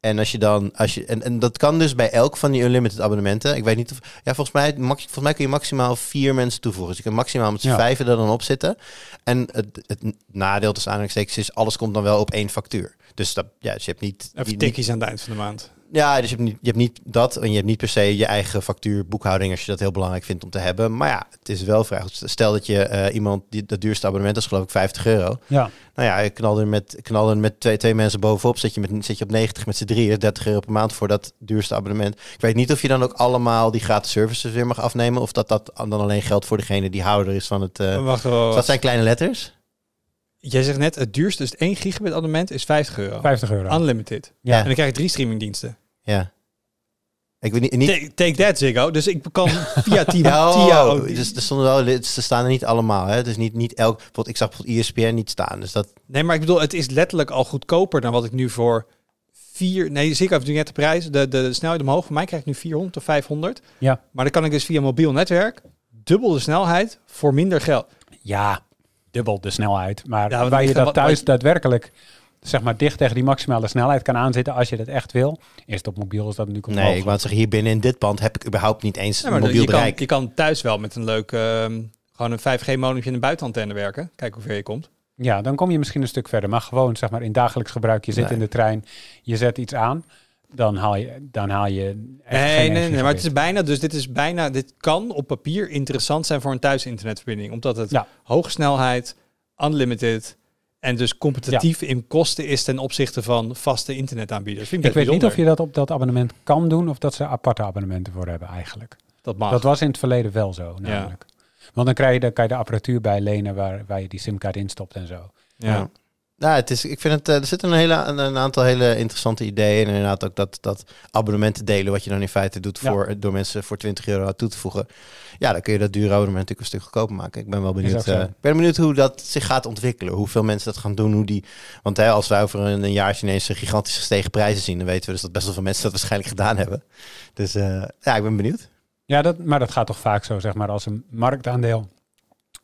En als je dan, als je, en, en dat kan dus bij elk van die unlimited abonnementen. Ik weet niet of, ja, volgens mij, volgens mij kun je maximaal vier mensen toevoegen. Dus je kan maximaal met z'n vijven er dan op zitten. En het, het nadeel tussen aanhalingstekens is, alles komt dan wel op één factuur. Dus dat, ja, dus je hebt niet... Even tikjes aan het eind van de maand. Ja, dus je hebt, niet, je hebt niet dat en je hebt niet per se je eigen factuurboekhouding als je dat heel belangrijk vindt om te hebben. Maar ja, het is wel vrij Stel dat je eh, iemand, die, dat duurste abonnement is geloof ik 50 euro. Ja. Nou ja, knalde met, knallen met twee, twee mensen bovenop, zit je, met, zit je op 90 met z'n drieën, 30 euro per maand voor dat duurste abonnement. Ik weet niet of je dan ook allemaal die gratis services weer mag afnemen of dat dat dan alleen geldt voor degene die houder is van het... Uh, Wacht, oh, dat zijn kleine letters. Jij zegt net, het duurste, dus 1 gigabit abonnement is 50 euro. 50 euro. Unlimited. Ja. En dan krijg je drie streamingdiensten. Ja. Ik weet niet... niet... Take, take, that, Ziggo. Dus ik kan via Team ja, oh, Tio... Dus, er stonden wel, ze staan er niet allemaal. Hè? Dus niet, niet elk... Ik zag bijvoorbeeld ESPN niet staan. Dus dat... Nee, maar ik bedoel, het is letterlijk al goedkoper dan wat ik nu voor vier... Nee, zeker heeft nu net de prijs, de, de, de snelheid omhoog. Voor mij krijg ik nu 400 of 500. Ja. Maar dan kan ik dus via mobiel netwerk dubbel de snelheid voor minder geld. Ja, dubbel de snelheid. Maar waar je dat thuis daadwerkelijk zeg maar dicht tegen die maximale snelheid kan aanzitten als je dat echt wil. Is het op mobiel is dat nu komt. Nee, ik wou zeggen, hier binnen in dit pand heb ik überhaupt niet eens ja, maar mobiel je bereik. Kan, je kan thuis wel met een leuk, ehm, gewoon een 5G-modempje in de buitenantenne werken. Kijk hoe ver je komt. Ja, dan kom je misschien een stuk verder. Maar gewoon zeg maar in dagelijks gebruik. Je zit in de trein, je zet iets aan dan haal je, dan haal je nee, nee, nee, maar het is bijna, dus dit is bijna, dit kan op papier interessant zijn voor een thuis internetverbinding, omdat het ja. hoogsnelheid, unlimited en dus competitief in kosten is ten opzichte van vaste internetaanbieders. ik, weet niet of je dat op dat abonnement kan doen of dat ze aparte abonnementen voor hebben eigenlijk. Dat, was in het verleden wel zo, namelijk. Ja. Want dan, krijg je, dan kan je de apparatuur bij lenen waar, waar je die simkaart instopt en zo. ja. Nou, het is, ik vind het, eh, er zitten een, hele, een, aantal hele interessante ideeën. En inderdaad ook dat, dat abonnementen delen, wat je dan in feite doet voor, door mensen voor 20 euro toe te voegen. Ja, dan kun je dat dure abonnement natuurlijk een stuk goedkoper maken. Ik ben wel benieuwd, uh, ben benieuwd hoe dat zich gaat ontwikkelen. Hoeveel mensen dat gaan doen. Hoe die, want hè, als wij over een, een jaar ineens gigantisch gestegen prijzen zien, dan weten we dus dat best wel veel mensen dat waarschijnlijk gedaan hebben. Dus eh, ja, ik ben benieuwd. Ja, dat, maar dat gaat toch vaak zo, zeg maar, als een marktaandeel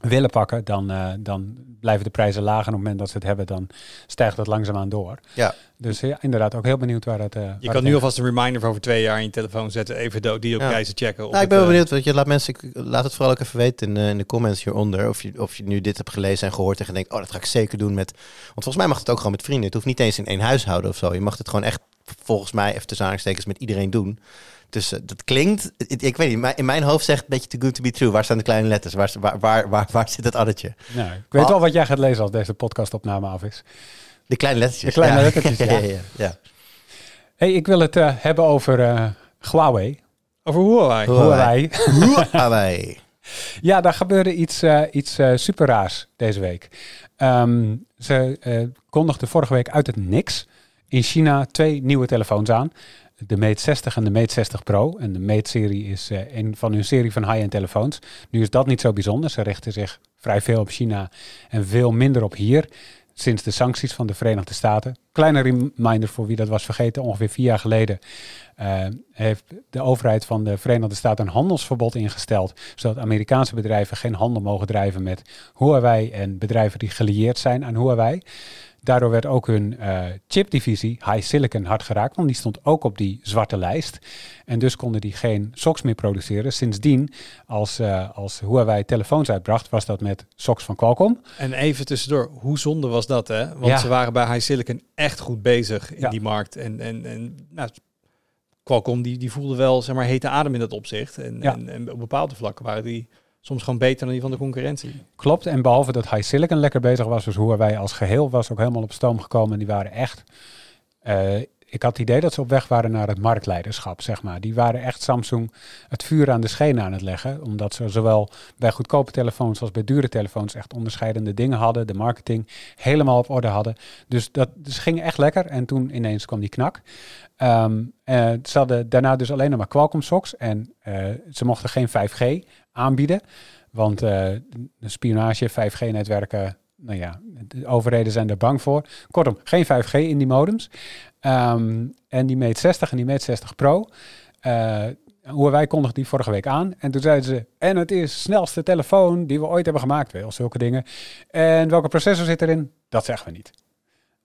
willen pakken, dan, eh, dan blijven de prijzen laag. En op het moment dat ze het hebben, dan stijgt dat langzaamaan door. Ja. Dus ja, inderdaad, ook heel benieuwd waar dat... Eh, je kan nu alvast een reminder voor over twee jaar in je telefoon zetten. Even die op prijzen checken. Nou, ik ben wel eh, benieuwd. Want je laat, mensen, laat het vooral ook even weten in, in de comments hieronder. Of je, of je nu dit hebt gelezen en gehoord en denkt... Oh, dat ga ik zeker doen met... Want volgens mij mag het ook gewoon met vrienden. Het hoeft niet eens in één huishouden of zo. Je mag het gewoon echt volgens mij, even tussen aanhalingstekens, met iedereen doen. Dus eh, dat klinkt, ik weet niet, maar in mijn hoofd zegt een beetje too good to be true. Waar staan de kleine letters? Waar, waar, waar, waar, zit het addertje? Nou, ik weet wel wat jij gaat lezen als deze podcastopname af is. De kleine letters. De kleine ja. ja. ja, hey, ik wil het eh, hebben over uh, Huawei. Over Huawei. Huawei. Huawei. ja, daar gebeurde iets, iets super raars deze week. Ehm, ze kondigden vorige week uit het niks in China twee nieuwe telefoons aan. De Mate 60 en de Mate 60 Pro. En de Mate-serie is eh, een van hun serie van high-end telefoons. Nu is dat niet zo bijzonder. Ze richten zich vrij veel op China en veel minder op hier. Sinds de sancties van de Verenigde Staten. Kleine reminder voor wie dat was vergeten. Ongeveer vier jaar geleden eh, heeft de overheid van de Verenigde Staten een handelsverbod ingesteld. Zodat Amerikaanse bedrijven geen handel mogen drijven met Huawei en bedrijven die gelieerd zijn aan Huawei. Daardoor werd ook hun uh, chipdivisie, High Silicon, hard geraakt, want die stond ook op die zwarte lijst. En dus konden die geen socks meer produceren. Sindsdien, als, uh, als Huawei telefoons uitbracht, was dat met socks van Qualcomm. En even tussendoor, hoe zonde was dat hè? Want ze waren bij High Silicon echt goed bezig in die markt. En, en, en nou, Qualcomm die, die voelde wel zeg maar, hete adem in dat opzicht. en, en op bepaalde vlakken waren die soms gewoon beter dan die van de concurrentie. Klopt, en behalve dat High Silicon lekker bezig was, dus hoe wij als geheel was ook helemaal op stoom gekomen. En die waren echt... Eh, ik had het idee dat ze op weg waren naar het marktleiderschap, zeg maar. Die waren echt Samsung het vuur aan de schenen aan het leggen. Omdat ze zowel bij goedkope telefoons als bij dure telefoons echt onderscheidende dingen hadden. De marketing helemaal op orde hadden. Dus dat ging echt lekker. En toen ineens kwam die knak. Ehm, eh, ze hadden daarna dus alleen nog maar Qualcomm socks. En eh, ze mochten geen 5G aanbieden. Want uh, spionage, 5G-netwerken, nou ja, de overheden zijn er bang voor. Kortom, geen 5G in die modems. Ehm, en die Mate 60 en die Mate 60 Pro. Eh, hoe wij kondigden die vorige week aan. En toen zeiden ze, en het is de snelste telefoon die we ooit hebben gemaakt. Wel, zulke dingen. En welke processor zit erin? Dat zeggen we niet.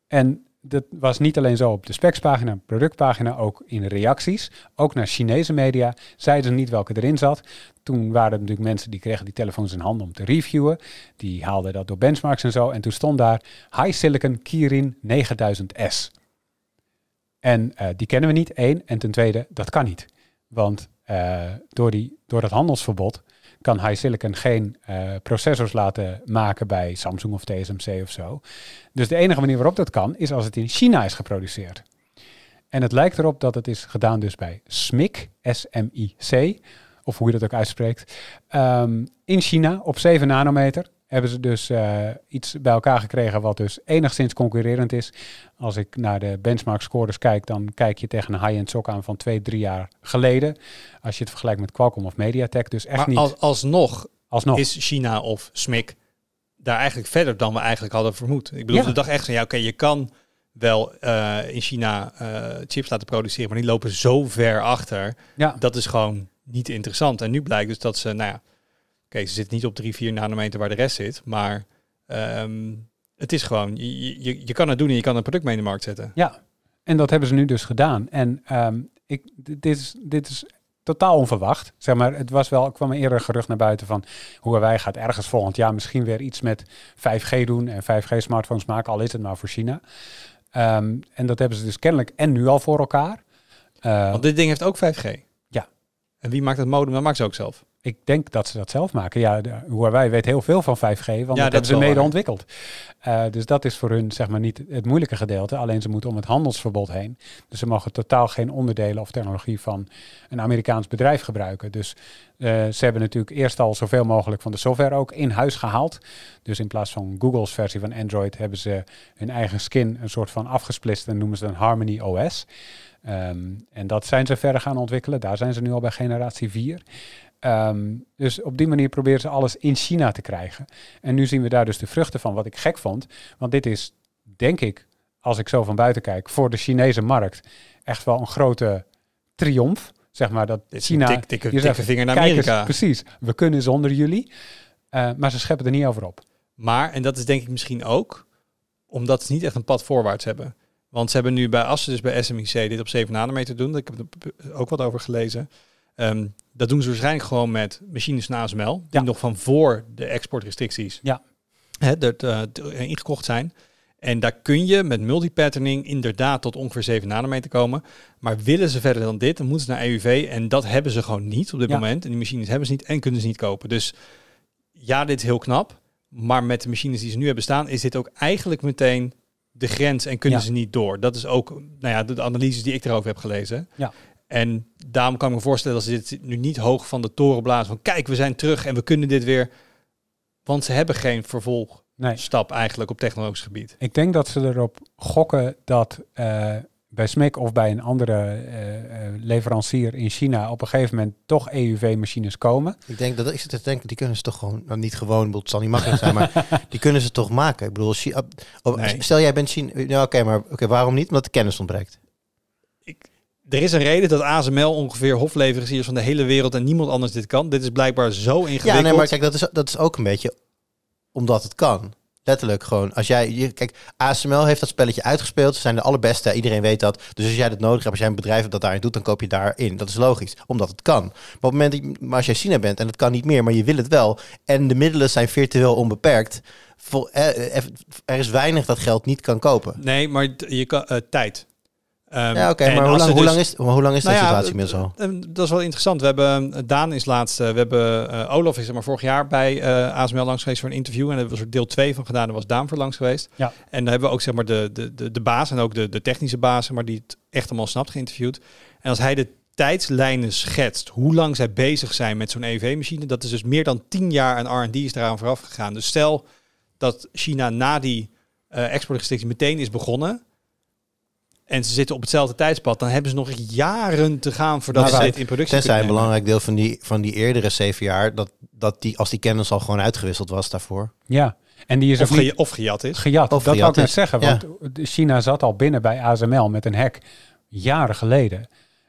En dat was niet alleen zo op de specspagina, productpagina, ook in reacties. Ook naar Chinese media zeiden ze niet welke erin zat. Toen waren er natuurlijk mensen die kregen die telefoons in handen om te reviewen. Die haalden dat door benchmarks en zo. En toen stond daar High Silicon Kirin 9000S. En eh, die kennen we niet, één. En ten tweede, dat kan niet. Want eh, door, die, door dat handelsverbod kan Silicon geen eh, processors laten maken bij Samsung of TSMC of zo. Dus de enige manier waarop dat kan, is als het in China is geproduceerd. En het lijkt erop dat het is gedaan dus bij SMIC, S-M-I-C, of hoe je dat ook uitspreekt, ehm, in China op 7 nanometer hebben ze dus eh, iets bij elkaar gekregen wat dus enigszins concurrerend is. Als ik naar de benchmark scores kijk, dan kijk je tegen een high-end sok aan van twee, drie jaar geleden. Als je het vergelijkt met Qualcomm of Mediatek, dus echt maar niet. Als, alsnog, alsnog is China of SMIC daar eigenlijk verder dan we eigenlijk hadden vermoed. Ik bedoel, de dag echt van ja, oké, je kan wel eh, in China eh, chips laten produceren, maar die lopen zo ver achter. Ja. Dat is gewoon niet interessant. En nu blijkt dus dat ze, nou ja, Oké, ze zit niet op 3, 4 nanometer waar de rest zit, maar ehm, het is gewoon, je, je, je kan het doen en je kan een product mee in de markt zetten. Ja, en dat hebben ze nu dus gedaan. En ehm, ik, dit, is, dit is totaal onverwacht. Zeg maar, het was wel, kwam eerder gerucht naar buiten van hoe wij gaat ergens volgend jaar misschien weer iets met 5G doen en 5G-smartphones maken, al is het maar voor China. Ehm, en dat hebben ze dus kennelijk en nu al voor elkaar. Want dit ding heeft ook 5G? Ja. En wie maakt het modem? Dat maakt ze ook zelf ik denk dat ze dat zelf maken. Ja, de, Huawei weet heel veel van 5G, want dat, hebben ze mede ontwikkeld. Eh, dus dat is voor hun zeg maar niet het moeilijke gedeelte. Alleen ze moeten om het handelsverbod heen. Dus ze mogen totaal geen onderdelen of technologie van een Amerikaans bedrijf gebruiken. Dus eh, ze hebben natuurlijk eerst al zoveel mogelijk van de software ook in huis gehaald. Dus in plaats van Google's versie van Android hebben ze hun eigen skin een soort van afgesplitst en noemen ze dan Harmony OS. Ehm, en dat zijn ze verder gaan ontwikkelen. Daar zijn ze nu al bij generatie 4. Ehm, dus op die manier proberen ze alles in China te krijgen. En nu zien we daar dus de vruchten van, wat ik gek vond. Want dit is, denk ik, als ik zo van buiten kijk, voor de Chinese markt echt wel een grote triomf. Zeg maar dat China. Dik, dikke, je zegt, vinger naar Amerika. precies, we kunnen zonder jullie. Eh, maar ze scheppen er niet over op. Maar, en dat is denk ik misschien ook, omdat ze niet echt een pad voorwaarts hebben. Want ze hebben nu bij Assen, dus bij SMIC, dit op 7 nanometer doen. Ik heb er ook wat over gelezen. Ehm, dat doen ze waarschijnlijk gewoon met machines na ASML, die nog van voor de exportrestricties ja. hè, dat, eh, eh, ingekocht zijn. En daar kun je met multipatterning inderdaad tot ongeveer 7 nanometer komen. Maar willen ze verder dan dit, dan moeten ze naar EUV. En dat hebben ze gewoon niet op dit moment. En die machines hebben ze niet en kunnen ze niet kopen. Dus ja, dit is heel knap. Maar met de machines die ze nu hebben staan, is dit ook eigenlijk meteen de grens en kunnen ze niet door. Dat is ook nou ja, de, analyses die ik erover heb gelezen. Ja. En daarom kan ik me voorstellen dat ze dit nu niet hoog van de toren blazen. Van kijk, we zijn terug en we kunnen dit weer. Want ze hebben geen vervolgstap eigenlijk op technologisch gebied. Ik denk dat ze erop gokken dat eh, bij SMIC of bij een andere eh, eh, leverancier in China op een gegeven moment toch EUV-machines komen. Ik denk dat ik zit te denken, die kunnen ze toch gewoon, nou, niet gewoon, het zal niet makkelijk zijn, maar die kunnen ze toch maken. Ik bedoel, stel jij bent China, nou, oké, maar oké, waarom niet? Omdat de kennis ontbreekt er is een reden dat ASML ongeveer is van de hele wereld en niemand anders dit kan. Dit is blijkbaar zo ingewikkeld. Ja, nee, maar kijk, dat is, dat is ook een beetje omdat het kan. Letterlijk gewoon. Als jij, kijk, ASML heeft dat spelletje uitgespeeld. Ze zijn de allerbeste. Iedereen weet dat. Dus als jij dat nodig hebt, als jij een bedrijf dat daarin doet, dan koop je daarin. Dat is logisch, omdat het kan. Maar op het moment, maar als jij China bent en het kan niet meer, maar je wil het wel. En de middelen zijn virtueel onbeperkt. Eh, eh, er is weinig dat geld niet kan kopen. Nee, maar je kan eh, tijd. Ehm, ja, oké, maar hoe lang, hoe dus- lang, is, hoe lang is de nou situatie meer zo? Dat is wel interessant. We hebben, eh, Daan is laatst, eh, we hebben, eh, Olaf is er maar vorig jaar bij ASML langs geweest voor een interview. En daar hebben we soort deel 2 van gedaan. Daar was Daan voor langs geweest. Ja. En daar hebben we ook zeg maar de, de, de, de baas en ook de, de technische baas, maar die het echt allemaal snapt, geïnterviewd. En als hij de tijdslijnen schetst, hoe lang zij bezig zijn met zo'n EV-machine, dat is dus meer dan 10 jaar aan R&D is eraan vooraf gegaan. Dus stel dat China na die uh, exportrestrictie meteen is begonnen en ze zitten op hetzelfde tijdspad, dan hebben ze nog jaren te gaan voordat ze in productie tenzij zijn. een belangrijk deel van die, van die eerdere zeven jaar, dat, dat die, als die kennis al gewoon uitgewisseld was daarvoor. Ja, en die is of, of gejat is. Gejat, of dat kan ik zeggen, want China zat al binnen bij ASML met een hek jaren geleden.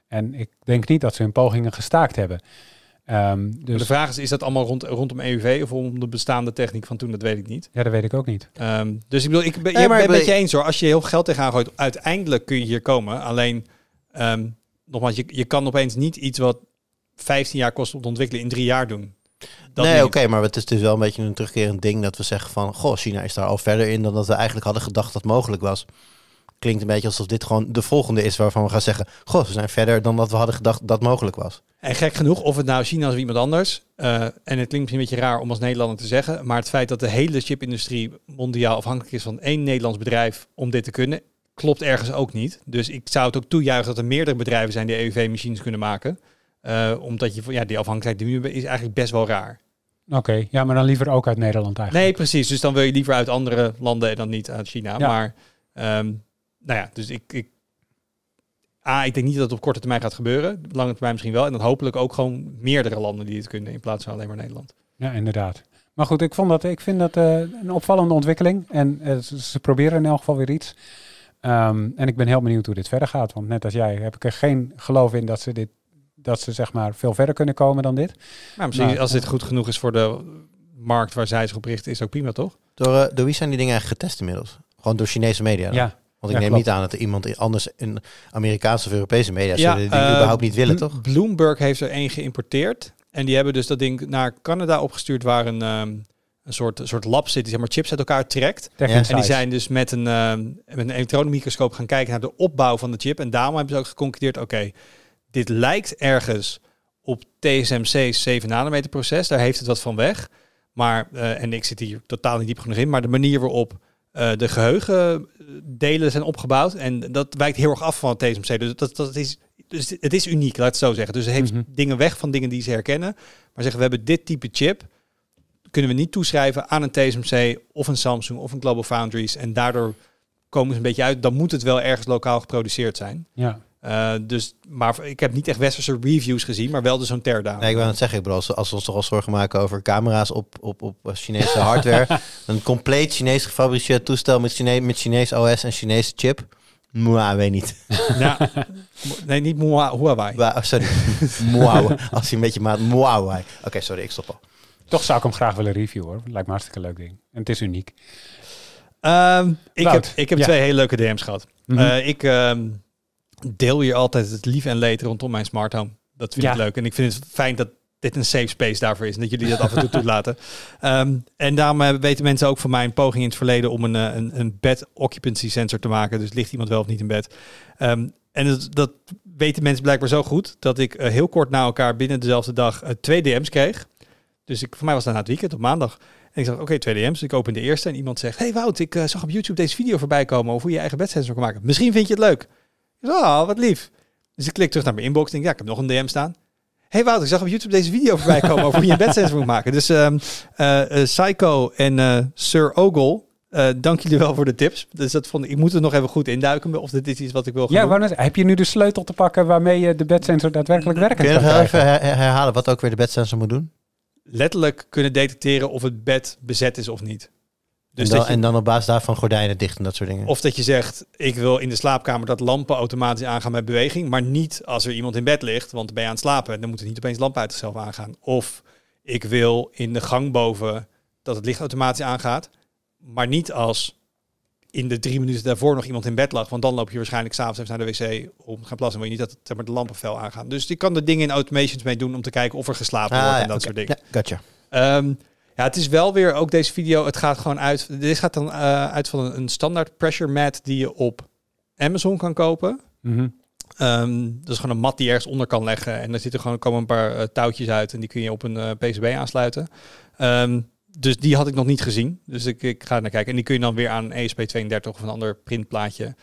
En ik denk niet dat ze hun pogingen gestaakt hebben. Ehm, de dus- vraag is, is dat allemaal rond, rondom EUV of om de bestaande techniek van toen? Dat weet ik niet. Ja, dat weet ik ook niet. Ehm, dus ik bedoel, ik ben, nee, ben het je eens hoor. Als je heel veel geld tegenaan gooit, uiteindelijk kun je hier komen. Alleen, ehm, nogmaals, je, je kan opeens niet iets wat 15 jaar kost om te ontwikkelen in drie jaar doen. Dat nee, oké, maar het is dus wel een beetje een terugkerend ding dat we zeggen van, goh, China is daar al verder in dan dat we eigenlijk hadden gedacht dat mogelijk was klinkt een beetje alsof dit gewoon de volgende is waarvan we gaan zeggen: Goh, we zijn verder dan dat we hadden gedacht dat mogelijk was. En gek genoeg, of het nou China is of iemand anders. Eh, en het klinkt misschien een beetje raar om als Nederlander te zeggen. Maar het feit dat de hele chipindustrie mondiaal afhankelijk is van één Nederlands bedrijf om dit te kunnen, klopt ergens ook niet. Dus ik zou het ook toejuichen dat er meerdere bedrijven zijn die EUV-machines kunnen maken. Eh, omdat je, ja, die afhankelijkheid die nu is eigenlijk best wel raar. Oké, ja, maar dan liever ook uit Nederland eigenlijk. Nee, precies. Dus dan wil je liever uit andere landen en dan niet uit China. Maar ehm, nou ja, dus ik, ik, A, ik denk niet dat het op korte termijn gaat gebeuren. Lange termijn misschien wel. En dan hopelijk ook gewoon meerdere landen die het kunnen in plaats van alleen maar Nederland. Ja, inderdaad. Maar goed, ik, vond dat, ik vind dat eh, een opvallende ontwikkeling. En eh, ze, proberen in elk geval weer iets. Ehm, en ik ben heel benieuwd hoe dit verder gaat. Want net als jij heb ik er geen geloof in dat ze dit dat ze zeg maar veel verder kunnen komen dan dit. Maar misschien als dit goed genoeg is voor de markt waar zij zich op richten, is ook prima, toch? Door, eh, door wie zijn die dingen eigenlijk getest inmiddels? Gewoon door Chinese media? Ja, want ik neem niet aan dat er iemand anders in Amerikaanse of Europese media ja, die eh, überhaupt niet willen, toch? Bloomberg heeft er één geïmporteerd. En die hebben dus dat ding naar Canada opgestuurd waar een, ehm, een soort, soort lab zit die zeg maar chips uit elkaar trekt. En die zijn dus met een, ehm, met een elektronenmicroscoop gaan kijken naar de opbouw van de chip. En daarom hebben ze ook geconcludeerd, oké, dit lijkt ergens op TSMC's 7 nanometer proces. Daar heeft het wat van weg. Maar, eh, en ik zit hier totaal niet diep genoeg in, maar de manier waarop uh, de geheugendelen zijn opgebouwd. En dat wijkt heel erg af van het TSMC. Dus, dat, is, dus het is uniek, laat het zo zeggen. Dus ze heeft mhm. dingen weg van dingen die ze herkennen. Maar zeggen, we hebben dit type chip. Kunnen we niet toeschrijven aan een TSMC of een Samsung of een Global Foundries. En daardoor komen ze een beetje uit. Dan moet het wel ergens lokaal geproduceerd zijn. Ja. Eh, dus, maar ik heb niet echt westerse reviews gezien, maar wel dus zo'n terdaan Nee, ik wil het zeggen, ik bro als, als we ons toch al zorgen maken over camera's op, op, op eh, Chinese hardware. een compleet Chinees gefabriceerd toestel met, Chine met Chinees OS en Chinese chip. Moa, weet niet. nee, niet Moa, Huawei. Oh, sorry, Mouah, als hij een beetje maat, Huawei. Oké, sorry, ik stop al. Toch zou ik hem graag willen reviewen hoor. Lijkt me hartstikke leuk ding. En het is uniek. Ehm, ik, heb, ik heb twee hele leuke DM's gehad. Mhm. Eh, ik... Ehm, deel je altijd het lief en leed rondom mijn smart home. Dat vind ik leuk. En ik vind het fijn dat dit een safe space daarvoor is. En dat jullie dat af en toe toelaten. Um, en daarom eh, weten mensen ook van mijn poging in het verleden om een, eh, een, een bed occupancy sensor te maken. Dus ligt iemand wel of niet in bed. Ehm, en dat, dat, weten mensen blijkbaar zo goed dat ik eh, heel kort na elkaar binnen dezelfde dag twee DM's kreeg. Dus ik, voor mij was dat na het weekend op maandag. En ik dacht, oké, twee DM's. ik open de eerste en iemand zegt, hey Wout, ik zag op YouTube deze video voorbij komen over hoe je, je eigen bedsensor kan maken. Misschien vind je het leuk oh, wat lief. Dus ik klik terug naar mijn inbox. Denk, ja, ik heb nog een DM staan. hey Wouter, ik zag op YouTube deze video voorbij komen over hoe je bedsensor moet maken. Dus um, ehm, Psycho eh, eh, en eh, Sir Ogle, dank jullie wel voor de tips. Dus dat vond ik, ik moet er nog even goed induiken of dit is iets wat ik wil gaan Ja, doen. heb je nu de sleutel te pakken waarmee je de bedsensor daadwerkelijk werkt? Kun je nog even herhalen wat ook weer de bedsensor moet doen? Letterlijk kunnen detecteren of het bed bezet is of niet. Dus en, dan, op basis daarvan gordijnen dicht en dat soort dingen. Of dat je zegt, ik wil in de slaapkamer dat lampen automatisch aangaan met beweging, maar niet als er iemand in bed ligt, want dan ben je aan het slapen en dan moet het niet opeens lamp uit zichzelf aangaan. Of ik wil in de gang boven dat het licht automatisch aangaat, maar niet als in de drie minuten daarvoor nog iemand in bed lag, want dan loop je waarschijnlijk s'avonds even naar de wc om te gaan plassen, wil je niet dat het, maar de lampen fel aangaan. Dus je kan de dingen in automations mee doen om te kijken of er geslapen wordt ah, en dat soort dingen. Ja, gotcha. Ehm, ja, het is wel weer ook deze video. Het gaat gewoon uit. Dit gaat dan eh, uit van een, standaard pressure mat die je op Amazon kan kopen. Mm dat is gewoon een mat die ergens onder kan leggen. En daar zitten gewoon, komen een paar eh, touwtjes uit. En die kun je op een eh, PCB aansluiten. Ehm, dus die had ik nog niet gezien. Dus ik, ik ga er naar kijken. En die kun je dan weer aan e een ESP32 of een ander printplaatje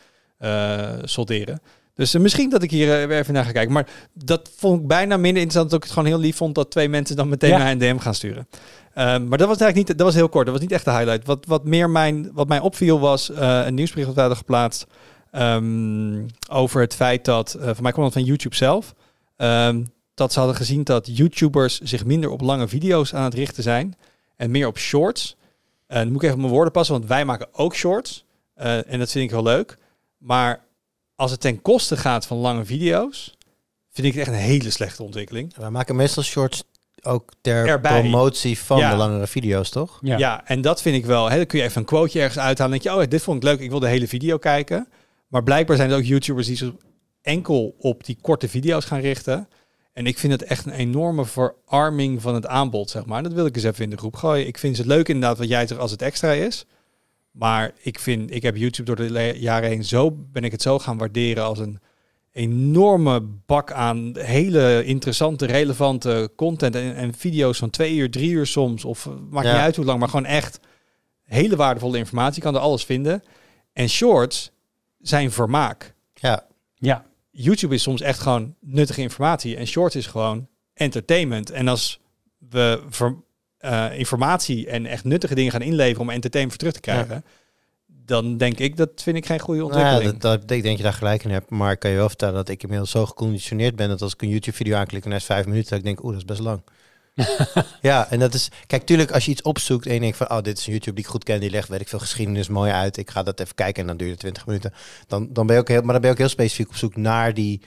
solderen. Dus eh, misschien dat ik hier eh, weer even naar ga kijken. Maar dat vond ik bijna minder interessant. Dat ik het gewoon heel lief vond dat twee mensen dan meteen naar een DM H&M gaan sturen. Ehm, maar dat was eigenlijk niet, dat was heel kort. Dat was niet echt de highlight. Wat, wat meer mijn, wat mij opviel was eh, een nieuwsbericht dat we hadden geplaatst. Ehm, over het feit dat, van mij kwam het van YouTube zelf. Ehm, dat ze hadden gezien dat YouTubers zich minder op lange video's aan het richten zijn. En meer op shorts. En moet ik even op mijn woorden passen, want wij maken ook shorts. en dat vind ik heel leuk. Maar als het ten koste gaat van lange video's, vind ik het echt een hele slechte ontwikkeling. Wij maken meestal shorts ook ter promotie van de langere video's, toch? Ja. ja, en dat vind ik wel. Hè, dan kun je even een quoteje ergens uithalen. Dan denk je, oh, dit vond ik leuk, ik wil de hele video kijken. Maar blijkbaar zijn er ook YouTubers die zich enkel op die korte video's gaan richten. En ik vind het echt een enorme verarming van het aanbod, zeg maar. Dat wil ik eens even in de groep gooien. Ik vind het leuk inderdaad wat jij zegt als het extra is. Maar ik vind, ik heb YouTube door de jaren heen zo, ben ik het zo gaan waarderen als een enorme bak aan hele interessante, relevante content en, en video's van twee uur, drie uur soms, of eh, maakt niet uit hoe lang, maar gewoon echt hele waardevolle informatie. Je kan er alles vinden. En shorts zijn vermaak. Ja. Ja. YouTube is soms echt gewoon nuttige informatie en shorts is gewoon entertainment. En als we eh, informatie en echt nuttige dingen gaan inleveren om entertainment voor terug te krijgen. Dan denk ik, dat vind ik geen goede nou ontwikkeling. ja, dat, dat, ik denk dat je daar gelijk in hebt. Maar ik kan je wel vertellen dat ik inmiddels zo geconditioneerd ben dat als ik een YouTube-video aanklik en net vijf minuten, dat ik denk, oeh, dat is best lang. ja, en dat is. Kijk, tuurlijk, als je iets opzoekt en je denkt van, oh, dit is een YouTube die ik goed ken, die legt, weet ik veel geschiedenis mooi uit. Ik ga dat even kijken en dan duurt het 20 minuten. Dan, dan ben je ook heel, maar dan ben je ook heel specifiek op zoek naar die,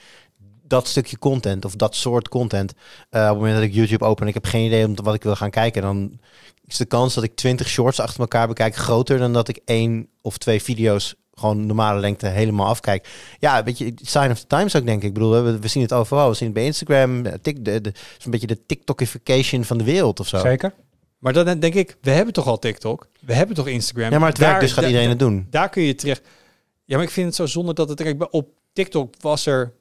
dat stukje content of dat soort content. Uh, op het moment dat ik YouTube open en ik heb geen idee om wat ik wil gaan kijken, dan is de kans dat ik 20 shorts achter elkaar bekijk groter dan dat ik één of twee video's gewoon normale lengte helemaal afkijk. Ja, een beetje sign of the times ook, denk ik. Ik bedoel, we, we zien het overal. We zien het bij Instagram. Eh, Tik, de, de, is een beetje de TikTokification van de wereld of zo. Zeker. Maar dan denk ik, we hebben toch al TikTok? We hebben toch Instagram? Ja, maar het werkt dus gaat iedereen het doen. Daar kun je terecht. Ja, maar ik vind het zo zonde dat het... op TikTok was er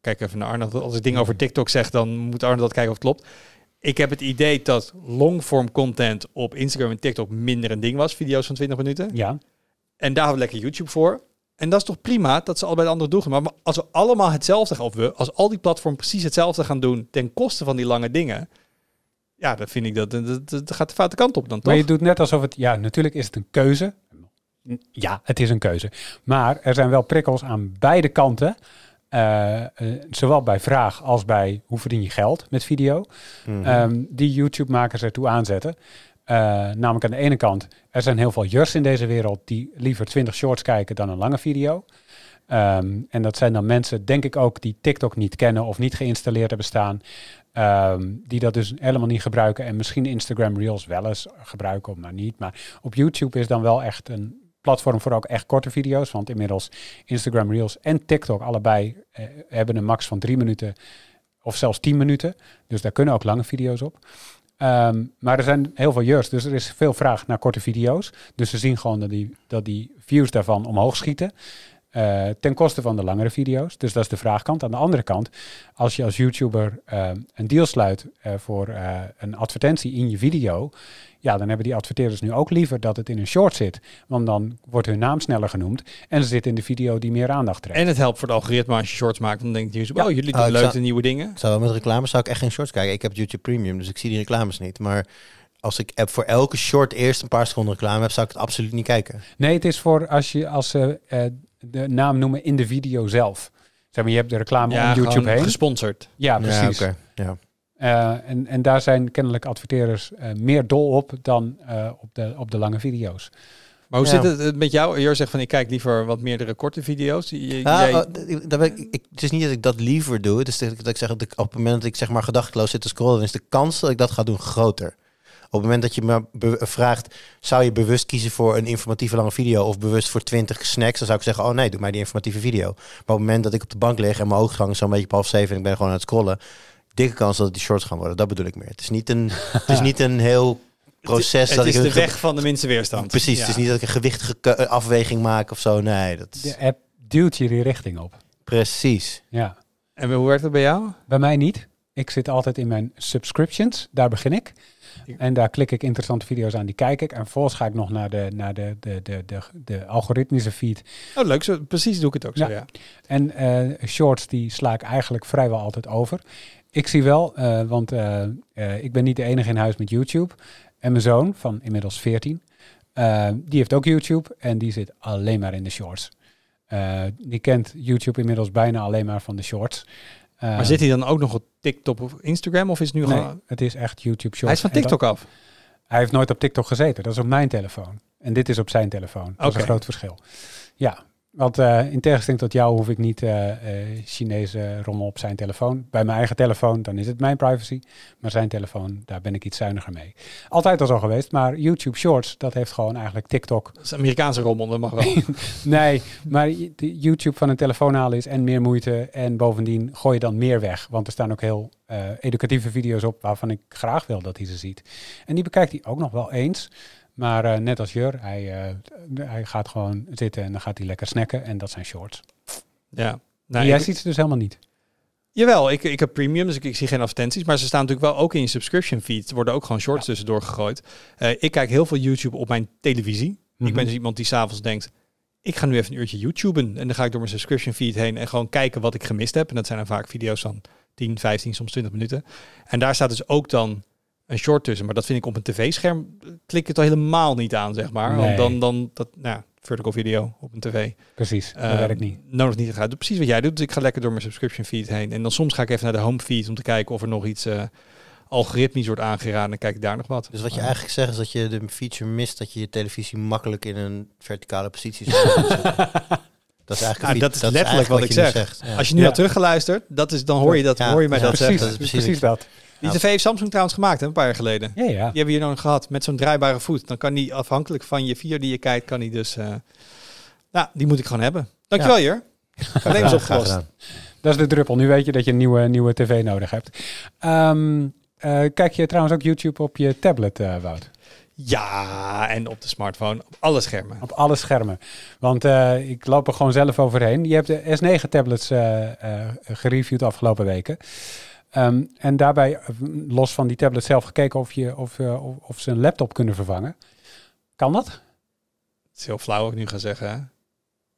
kijk even naar Arnold. Als ik dingen over TikTok zeg, dan moet Arnold kijken of het klopt. Ik heb het idee dat longform content op Instagram en TikTok minder een ding was. Video's van 20 minuten. Ja. En daar hebben we lekker YouTube voor. En dat is toch prima dat ze allebei de andere doelgroep. Maar als we allemaal hetzelfde gaan, als al die platformen precies hetzelfde gaan doen ten koste van die lange dingen. Ja, dan vind ik dat, dat, dat gaat de foute kant op dan toch? Maar je doet net alsof het, ja, natuurlijk is het een keuze. Ja, het is een keuze. Maar er zijn wel prikkels aan beide kanten eh, eh, zowel bij vraag als bij hoe verdien je geld met video, mhm. ehm, die YouTube-makers ertoe aanzetten. Eh, namelijk aan de ene kant, er zijn heel veel jurs in deze wereld die liever 20 shorts kijken dan een lange video. Ehm, en dat zijn dan mensen, denk ik ook, die TikTok niet kennen of niet geïnstalleerd hebben staan. Ehm, die dat dus helemaal niet gebruiken. En misschien Instagram Reels wel eens gebruiken, maar niet. Maar op YouTube is dan wel echt een platform voor ook echt korte video's. Want inmiddels Instagram Reels en TikTok allebei eh, hebben een max van drie minuten of zelfs tien minuten. Dus daar kunnen ook lange video's op. Ehm, maar er zijn heel veel jeugd, dus er is veel vraag naar korte video's. Dus ze zien gewoon dat die, dat die views daarvan omhoog schieten. Eh, ten koste van de langere video's. Dus dat is de vraagkant. Aan de andere kant, als je als YouTuber eh, een deal sluit eh, voor een advertentie in je video, ja, dan hebben die adverteerders nu ook liever dat het in een short zit. Want dan wordt hun naam sneller genoemd en ze zitten in de video die meer aandacht trekt. En het helpt voor het algoritme als je shorts maakt. Dan denkt YouTube, ja. oh, jullie oh, doen oh, leuke nieuwe dingen. Zou met reclames zou ik echt geen shorts kijken. Ik heb YouTube Premium, dus ik zie die reclames niet. Maar als ik voor elke short eerst een paar seconden reclame heb, zou ik het absoluut niet kijken. Nee, het is voor als je als ze de naam noemen in de video zelf. Zeg maar, je hebt de reclame om YouTube heen. gesponsord. Ja, precies. Ja, ja. Eh, en, en daar zijn kennelijk adverteerders eh, meer dol op dan eh, op, de, op de lange video's. Maar hoe zit het met jou? Jor zegt van ik kijk liever wat meerdere korte video's. Je, nou, ik, het is niet dat ik dat liever doe. Het is dat ik, zeg op het moment dat ik zeg maar gedachteloos zit te scrollen, dan is de kans dat ik dat ga doen groter. Op het moment dat je me vraagt, zou je bewust kiezen voor een informatieve lange video of bewust voor 20 snacks, dan zou ik zeggen, oh nee, doe mij die informatieve video. Maar op het moment dat ik op de bank lig en mijn ooggang zo'n beetje op half zeven en ik ben gewoon aan het scrollen, dikke kans dat het die shorts gaan worden. Dat bedoel ik meer. Het is niet een, het is niet een heel proces. Het, dat is de weg van de minste weerstand. Precies, het is niet dat ik een gewichtige afweging maak of zo. Nee, dat is... De app duwt je die richting op. Precies. Ja. En hoe werkt dat bij jou? Bij mij niet. Ik zit altijd in mijn subscriptions. Daar begin ik. En daar klik ik interessante video's aan, die kijk ik. En vervolgens ga ik nog naar de, naar de, de, de, de, de algoritmische feed. Oh, leuk. Zo, precies doe ik het ook zo, ja. En eh, shorts, die sla ik eigenlijk vrijwel altijd over. Ik zie wel, eh, want eh, ik ben niet de enige in huis met YouTube. En mijn zoon, van inmiddels 14, die heeft ook YouTube. En die zit alleen maar in de shorts. die kent YouTube inmiddels bijna alleen maar van de shorts. Eh, maar zit hij dan ook nog op TikTok of Instagram? Of is het nu nee, gewoon... het is echt YouTube Shorts. Hij is van TikTok af? Hij heeft nooit op TikTok gezeten. Dat is op mijn telefoon. En dit is op zijn telefoon. Dat is een groot verschil. Ja, want eh, in tegenstelling tot jou hoef ik niet uh, uh, Chinese rommel op zijn telefoon. Bij mijn eigen telefoon, dan is het mijn privacy. Maar zijn telefoon, daar ben ik iets zuiniger mee. Altijd al zo geweest, maar YouTube Shorts, dat heeft gewoon eigenlijk TikTok. Dat is Amerikaanse rommel, dat mag wel. nee, maar YouTube van een telefoon halen is en meer moeite. En bovendien gooi je dan meer weg. Want er staan ook heel educatieve video's op waarvan ik graag wil dat hij ze ziet. En die bekijkt hij ook nog wel eens. Maar eh, net als Jur, hij, eh, hij gaat gewoon zitten en dan gaat hij lekker snacken. En dat zijn shorts. Ja. Nou, jij ziet ze dus helemaal niet. Jawel, ik, ik heb premium ik, ik zie geen advertenties. Maar ze staan natuurlijk wel ook in je subscription feed. Worden ook gewoon shorts tussendoor gegooid. Eh, ik kijk heel veel YouTube op mijn televisie. Ik ben mhm. dus iemand die s'avonds denkt... Ik ga nu even een uurtje YouTuben. En dan ga ik door mijn subscription feed heen en gewoon kijken wat ik gemist heb. En dat zijn dan vaak video's van 10, 15, soms 20 minuten. En daar staat dus ook dan een short tussen. Maar dat vind ik op een tv-scherm eh, klik het al helemaal niet aan, zeg maar. Want dan, dan dat, nou, vertical video op een tv. Precies, dat heb ehm, ik niet. Nodig niet gaat. Precies wat jij doet. Dus ik ga lekker door mijn subscription feed heen. En dan soms ga ik even naar de home feed om te kijken of er nog iets eh, algoritmisch wordt aangeraden. En kijk ik daar nog wat. Dus wat je eh. eigenlijk zegt is dat je de feature mist dat je je televisie makkelijk in een verticale positie zet. Dat is eigenlijk ah, dat is letterlijk wat, ik zeg. Als je nu ja. al teruggeluisterd, dat is, dan hoor je, dat, hoor je mij dat zeggen. precies, precies dat. Die tv heeft Samsung trouwens gemaakt hè, een paar jaar geleden. Ja, ja. Die hebben we hier nog gehad met zo'n draaibare voet. Dan kan die afhankelijk van je vier die je kijkt, kan die dus... Eh, nou, die moet ik gewoon hebben. Dankjewel, Jur. Probleem zo opgelost. Dat is de druppel. Nu weet je dat je een nieuwe, nieuwe tv nodig hebt. Ehm, eh, kijk je trouwens ook YouTube op je tablet, eh, Wout? Ja, en op de smartphone. Op alle schermen. Op alle schermen. Want ik loop er gewoon zelf overheen. Je hebt de S9-tablets uh, gereviewd de afgelopen weken. Ehm, en daarbij, eh, los van die tablet zelf, gekeken of, je, eh, of, of ze een laptop kunnen vervangen. Kan dat? Het is heel flauw ik nu ga zeggen. Hè?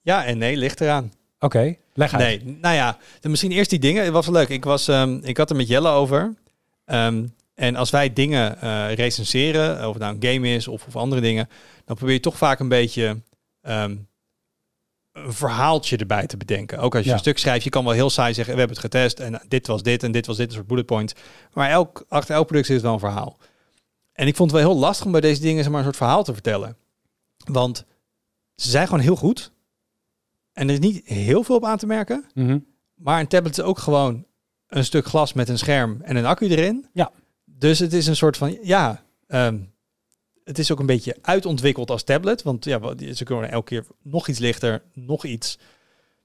Ja en nee, ligt eraan. Oké, leg uit. Nee, nou ja, misschien eerst die dingen. Het was leuk. Ik, was, ehm, ik had er met Jelle over. Ehm, en als wij dingen eh, recenseren, of het nou een game is of, of andere dingen, dan probeer je toch vaak een beetje een verhaaltje erbij te bedenken. Ook als je een stuk schrijft, je kan wel heel saai zeggen, we hebben het getest en dit was dit en dit was dit, een soort bullet point. Maar elk, achter elk product zit wel een verhaal. En ik vond het wel heel lastig om bij deze dingen zeg maar, een soort verhaal te vertellen. Want ze zijn gewoon heel goed. En er is niet heel veel op aan te merken. Mhm. Maar een tablet is ook gewoon een stuk glas met een scherm en een accu erin. Ja. Dus het is een soort van, ja, ehm, het is ook een beetje uitontwikkeld als tablet. Want ja, ze kunnen elke keer nog iets lichter, nog iets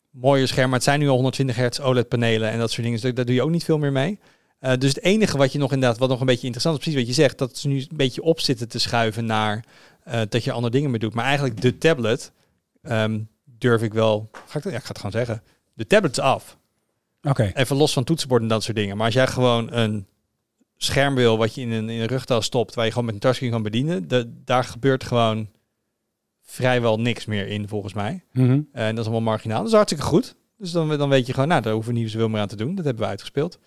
mooier scherm. Maar het zijn nu al 120 hertz OLED-panelen en dat soort dingen. Dus daar doe je ook niet veel meer mee. Eh, dus het enige wat je nog inderdaad, wat nog een beetje interessant is, precies wat je zegt, dat ze nu een beetje op zitten te schuiven naar eh, dat je andere dingen meer doet. Maar eigenlijk de tablet ehm, durf ik wel. Ga ik, ja, ik ga het gewoon zeggen. De tablet is af. Oké. Even los van toetsenborden en dat soort dingen. Maar als jij gewoon een wil, wat je in een, in een rugtas stopt, waar je gewoon met een touchscreen kan bedienen, de, daar gebeurt gewoon vrijwel niks meer in, volgens mij. Mhm. en dat is allemaal marginaal. Dat is hartstikke goed. Dus dan, dan weet je gewoon, nou, daar hoeven we niet zoveel meer aan te doen. Dat hebben we uitgespeeld.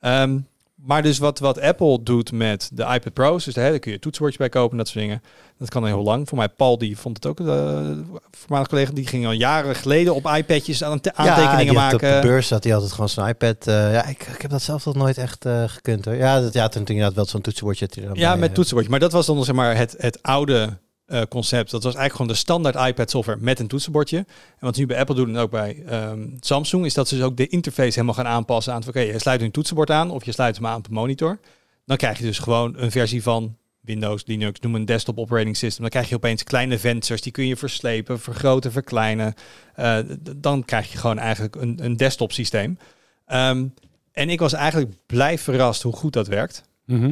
Ehm, maar dus wat, wat Apple doet met de iPad Pro's, dus daar kun je toetsenbordje bij kopen, dat soort dingen. Dat kan heel lang. Voor mij, Paul, die vond het ook, de eh, voormalig collega, die ging al jaren geleden op iPadjes aan aantekeningen ja, maken. op de beurs zat hij altijd gewoon zo'n iPad. Eh, ja, ik, ik, heb dat zelf nog nooit echt eh, gekund hoor. Ja, dat, ja, toen inderdaad wel zo'n toetsenbordje. Ja, met toetsenbordje. Maar dat was dan zeg maar het, het oude eh, concept. Dat was eigenlijk gewoon de standaard iPad software met een toetsenbordje. En wat nu bij Apple doen en ook bij ehm, Samsung, is dat ze dus ook de interface helemaal gaan aanpassen aan het oké, je sluit een toetsenbord aan of je sluit hem aan op een monitor. Dan krijg je dus gewoon een versie van Windows, Linux, noem een desktop operating system. Dan krijg je opeens kleine vensters, die kun je verslepen, vergroten, verkleinen. Eh, dan krijg je gewoon eigenlijk een, een desktop systeem. Ehm, en ik was eigenlijk blij verrast hoe goed dat werkt. Mhm.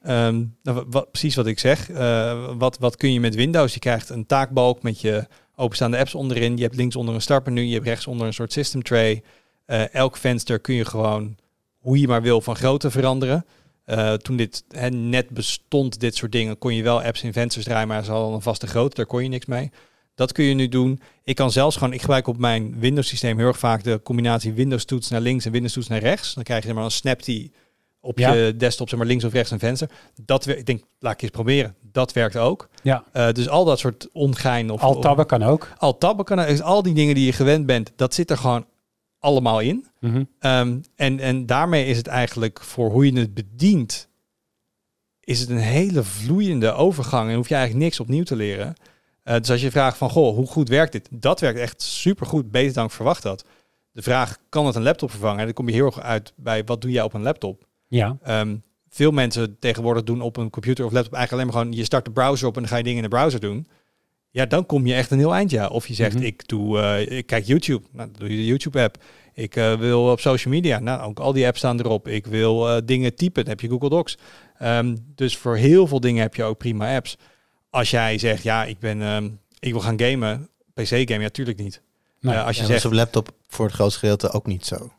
Ehm, nou, wat, precies wat ik zeg. Eh, wat, wat kun je met Windows? Je krijgt een taakbalk met je openstaande apps onderin. Je hebt linksonder een startmenu. Je hebt rechtsonder een soort system tray. Eh, elk venster kun je gewoon hoe je maar wil van grootte veranderen. Eh, toen dit net bestond, dit soort dingen, kon je wel apps in vensters draaien, maar ze hadden een vaste grootte, daar kon je niks mee. Dat kun je nu doen. Ik kan zelfs gewoon, ik gebruik op mijn Windows systeem heel erg vaak de combinatie Windows toets naar links en Windows toets naar rechts. Dan krijg je maar een snap op je desktop, zeg maar links of rechts een venster. Dat ik denk, laat ik eens proberen. Dat werkt ook. Ja. Eh, dus al dat soort ongein. Of, al tabben kan ook. Al tabben kan ook. Dus al die dingen die je gewend bent, dat zit er gewoon allemaal in. Mhm. Ehm, en, en daarmee is het eigenlijk voor hoe je het bedient, is het een hele vloeiende overgang en hoef je eigenlijk niks opnieuw te leren. Eh, dus als je vraagt van, goh, hoe goed werkt dit? Dat werkt echt supergoed, beter dan ik verwacht had. De vraag, kan het een laptop vervangen? En dan kom je heel erg uit bij, wat doe jij op een laptop? Ja. Ehm, veel mensen tegenwoordig doen op een computer of laptop eigenlijk alleen maar gewoon, je start de browser op en dan ga je dingen in de browser doen. Ja, dan kom je echt een heel eind, ja. Of je zegt, mhm. ik, doe, eh, ik kijk YouTube. Nou, doe je de YouTube-app. Ik eh, wil op social media. Nou, ook al die apps staan erop. Ik wil eh, dingen typen. Dan heb je Google Docs. Ehm, dus voor heel veel dingen heb je ook prima apps. Als jij zegt, ja, ik, ben, ehm, ik wil gaan gamen. PC-game, ja, natuurlijk niet. Nee, als je zegt, laptop voor het grootste gedeelte ook niet zo.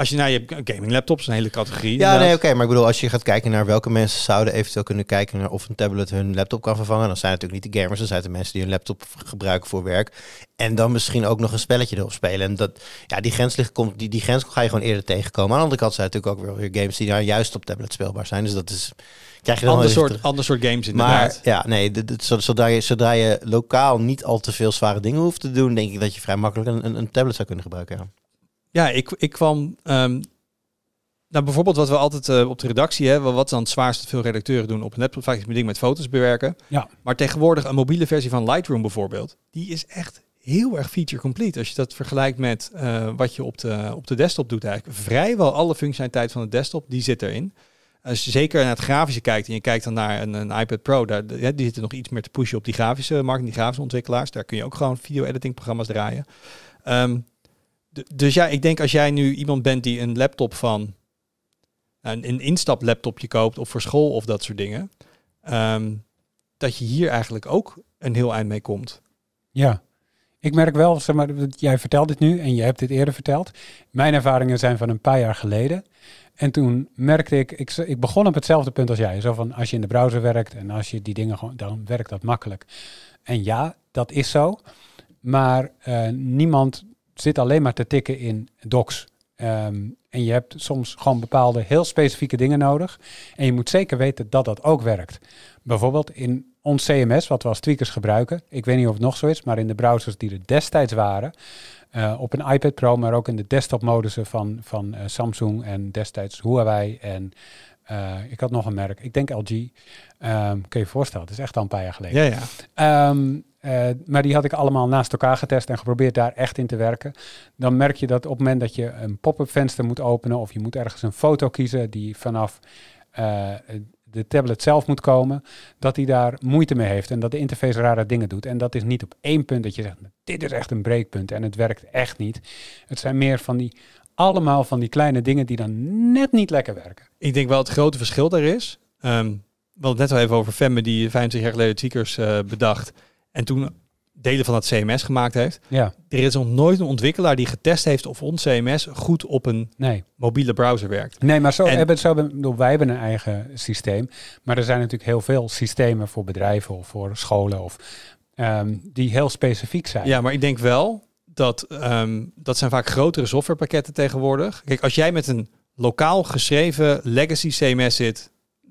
Als je naar nou, je gaming laptops, een hele categorie. Ja, nee, oké. maar ik bedoel, als je gaat kijken naar welke mensen zouden eventueel kunnen kijken naar of een tablet hun laptop kan vervangen, dan zijn het natuurlijk niet de gamers, dan zijn het de mensen die hun laptop gebruiken voor werk. En dan misschien ook nog een spelletje erop spelen. En dat, ja, die grens, ligt, komt, die, die grens ga je gewoon eerder tegenkomen. Aan de andere kant zijn natuurlijk ook weer games die daar nou juist op tablet speelbaar zijn. Dus dat is krijg je dan ander soort, ander soort games inderdaad. Maar ja, nee, zodra je, zodra je lokaal niet al te veel zware dingen hoeft te doen, denk ik dat je vrij makkelijk een, een, een tablet zou kunnen gebruiken. Ja. Ja, ik, ik kwam. Ehm, nou, bijvoorbeeld wat we altijd eh, op de redactie hebben, wat dan het zwaarste veel redacteuren doen op een laptop, vaak is mijn dingen met foto's bewerken. Ja. Maar tegenwoordig een mobiele versie van Lightroom bijvoorbeeld, die is echt heel erg feature complete. Als je dat vergelijkt met eh, wat je op de, op de desktop doet eigenlijk. Vrijwel alle functionaliteit van de desktop, die zit erin. Als je zeker naar het grafische kijkt en je kijkt dan naar een, een iPad Pro, daar, die zitten nog iets meer te pushen op die grafische markt, die grafische ontwikkelaars. Daar kun je ook gewoon video-editing programma's draaien. Um, dus ja, ik denk als jij nu iemand bent die een laptop van een, een instaplaptopje koopt of voor school of dat soort dingen, ehm, dat je hier eigenlijk ook een heel eind mee komt. Ja, ik merk wel, zeg maar, jij vertelt dit nu en je hebt dit eerder verteld. Mijn ervaringen zijn van een paar jaar geleden. En toen merkte ik, ik, ik begon op hetzelfde punt als jij. Zo van als je in de browser werkt en als je die dingen gewoon, dan werkt dat makkelijk. En ja, dat is zo. Maar eh, niemand zit alleen maar te tikken in docs. Ehm, en je hebt soms gewoon bepaalde heel specifieke dingen nodig. En je moet zeker weten dat dat ook werkt. Bijvoorbeeld in ons CMS, wat we als tweakers gebruiken. Ik weet niet of het nog zo is, maar in de browsers die er destijds waren. Eh, op een iPad Pro, maar ook in de desktopmodussen van, van eh, Samsung en destijds Huawei. En eh, ik had nog een merk, ik denk LG. Um, ehm, kun je je voorstellen, het is echt al een paar jaar geleden. Ja, ja. Ehm, eh, maar die had ik allemaal naast elkaar getest en geprobeerd daar echt in te werken. Dan merk je dat op het moment dat je een pop-up venster moet openen of je moet ergens een foto kiezen die vanaf eh, de tablet zelf moet komen, dat hij daar moeite mee heeft en dat de interface rare dingen doet. En dat is niet op één punt dat je zegt, dit is echt een breekpunt en het werkt echt niet. Het zijn meer van die, allemaal van die kleine dingen die dan net niet lekker werken. Ik denk wel het grote verschil daar is, um, we hadden het net al even over Femme die 50 jaar geleden ziekers eh, bedacht. En toen delen van dat CMS gemaakt heeft. Ja. Er is nog nooit een ontwikkelaar die getest heeft of ons CMS goed op een nee. mobiele browser werkt. Nee, maar zo en, hebben, zo, bedoel, wij hebben een eigen systeem. Maar er zijn natuurlijk heel veel systemen voor bedrijven of voor scholen of ehm, die heel specifiek zijn. Ja, maar ik denk wel dat ehm, dat zijn vaak grotere softwarepakketten tegenwoordig. Kijk, als jij met een lokaal geschreven legacy CMS zit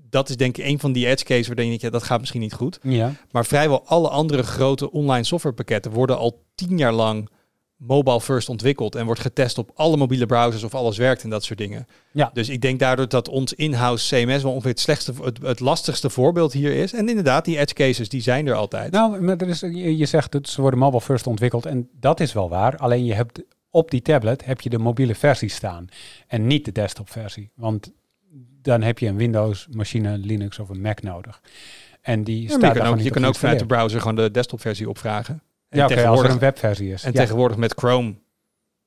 dat is denk ik een van die edge cases waar denk je, dat gaat misschien niet goed. Ja. Maar vrijwel alle andere grote online softwarepakketten worden al tien jaar lang mobile first ontwikkeld en wordt getest op alle mobiele browsers of alles werkt en dat soort dingen. Ja. Dus ik denk daardoor dat ons in-house CMS wel ongeveer het slechtste, het, het, lastigste voorbeeld hier is. En inderdaad, die edge cases, die zijn er altijd. Nou, maar er is, je zegt dat ze worden mobile first ontwikkeld en dat is wel waar. Alleen je hebt op die tablet heb je de mobiele versie staan en niet de desktop versie. Want dan heb je een Windows-machine, Linux of een Mac nodig. En die ja, staat je kan ook, je kan ook vanuit de browser gewoon de desktopversie opvragen. En ja, als er een webversie is. En tegenwoordig met Chrome.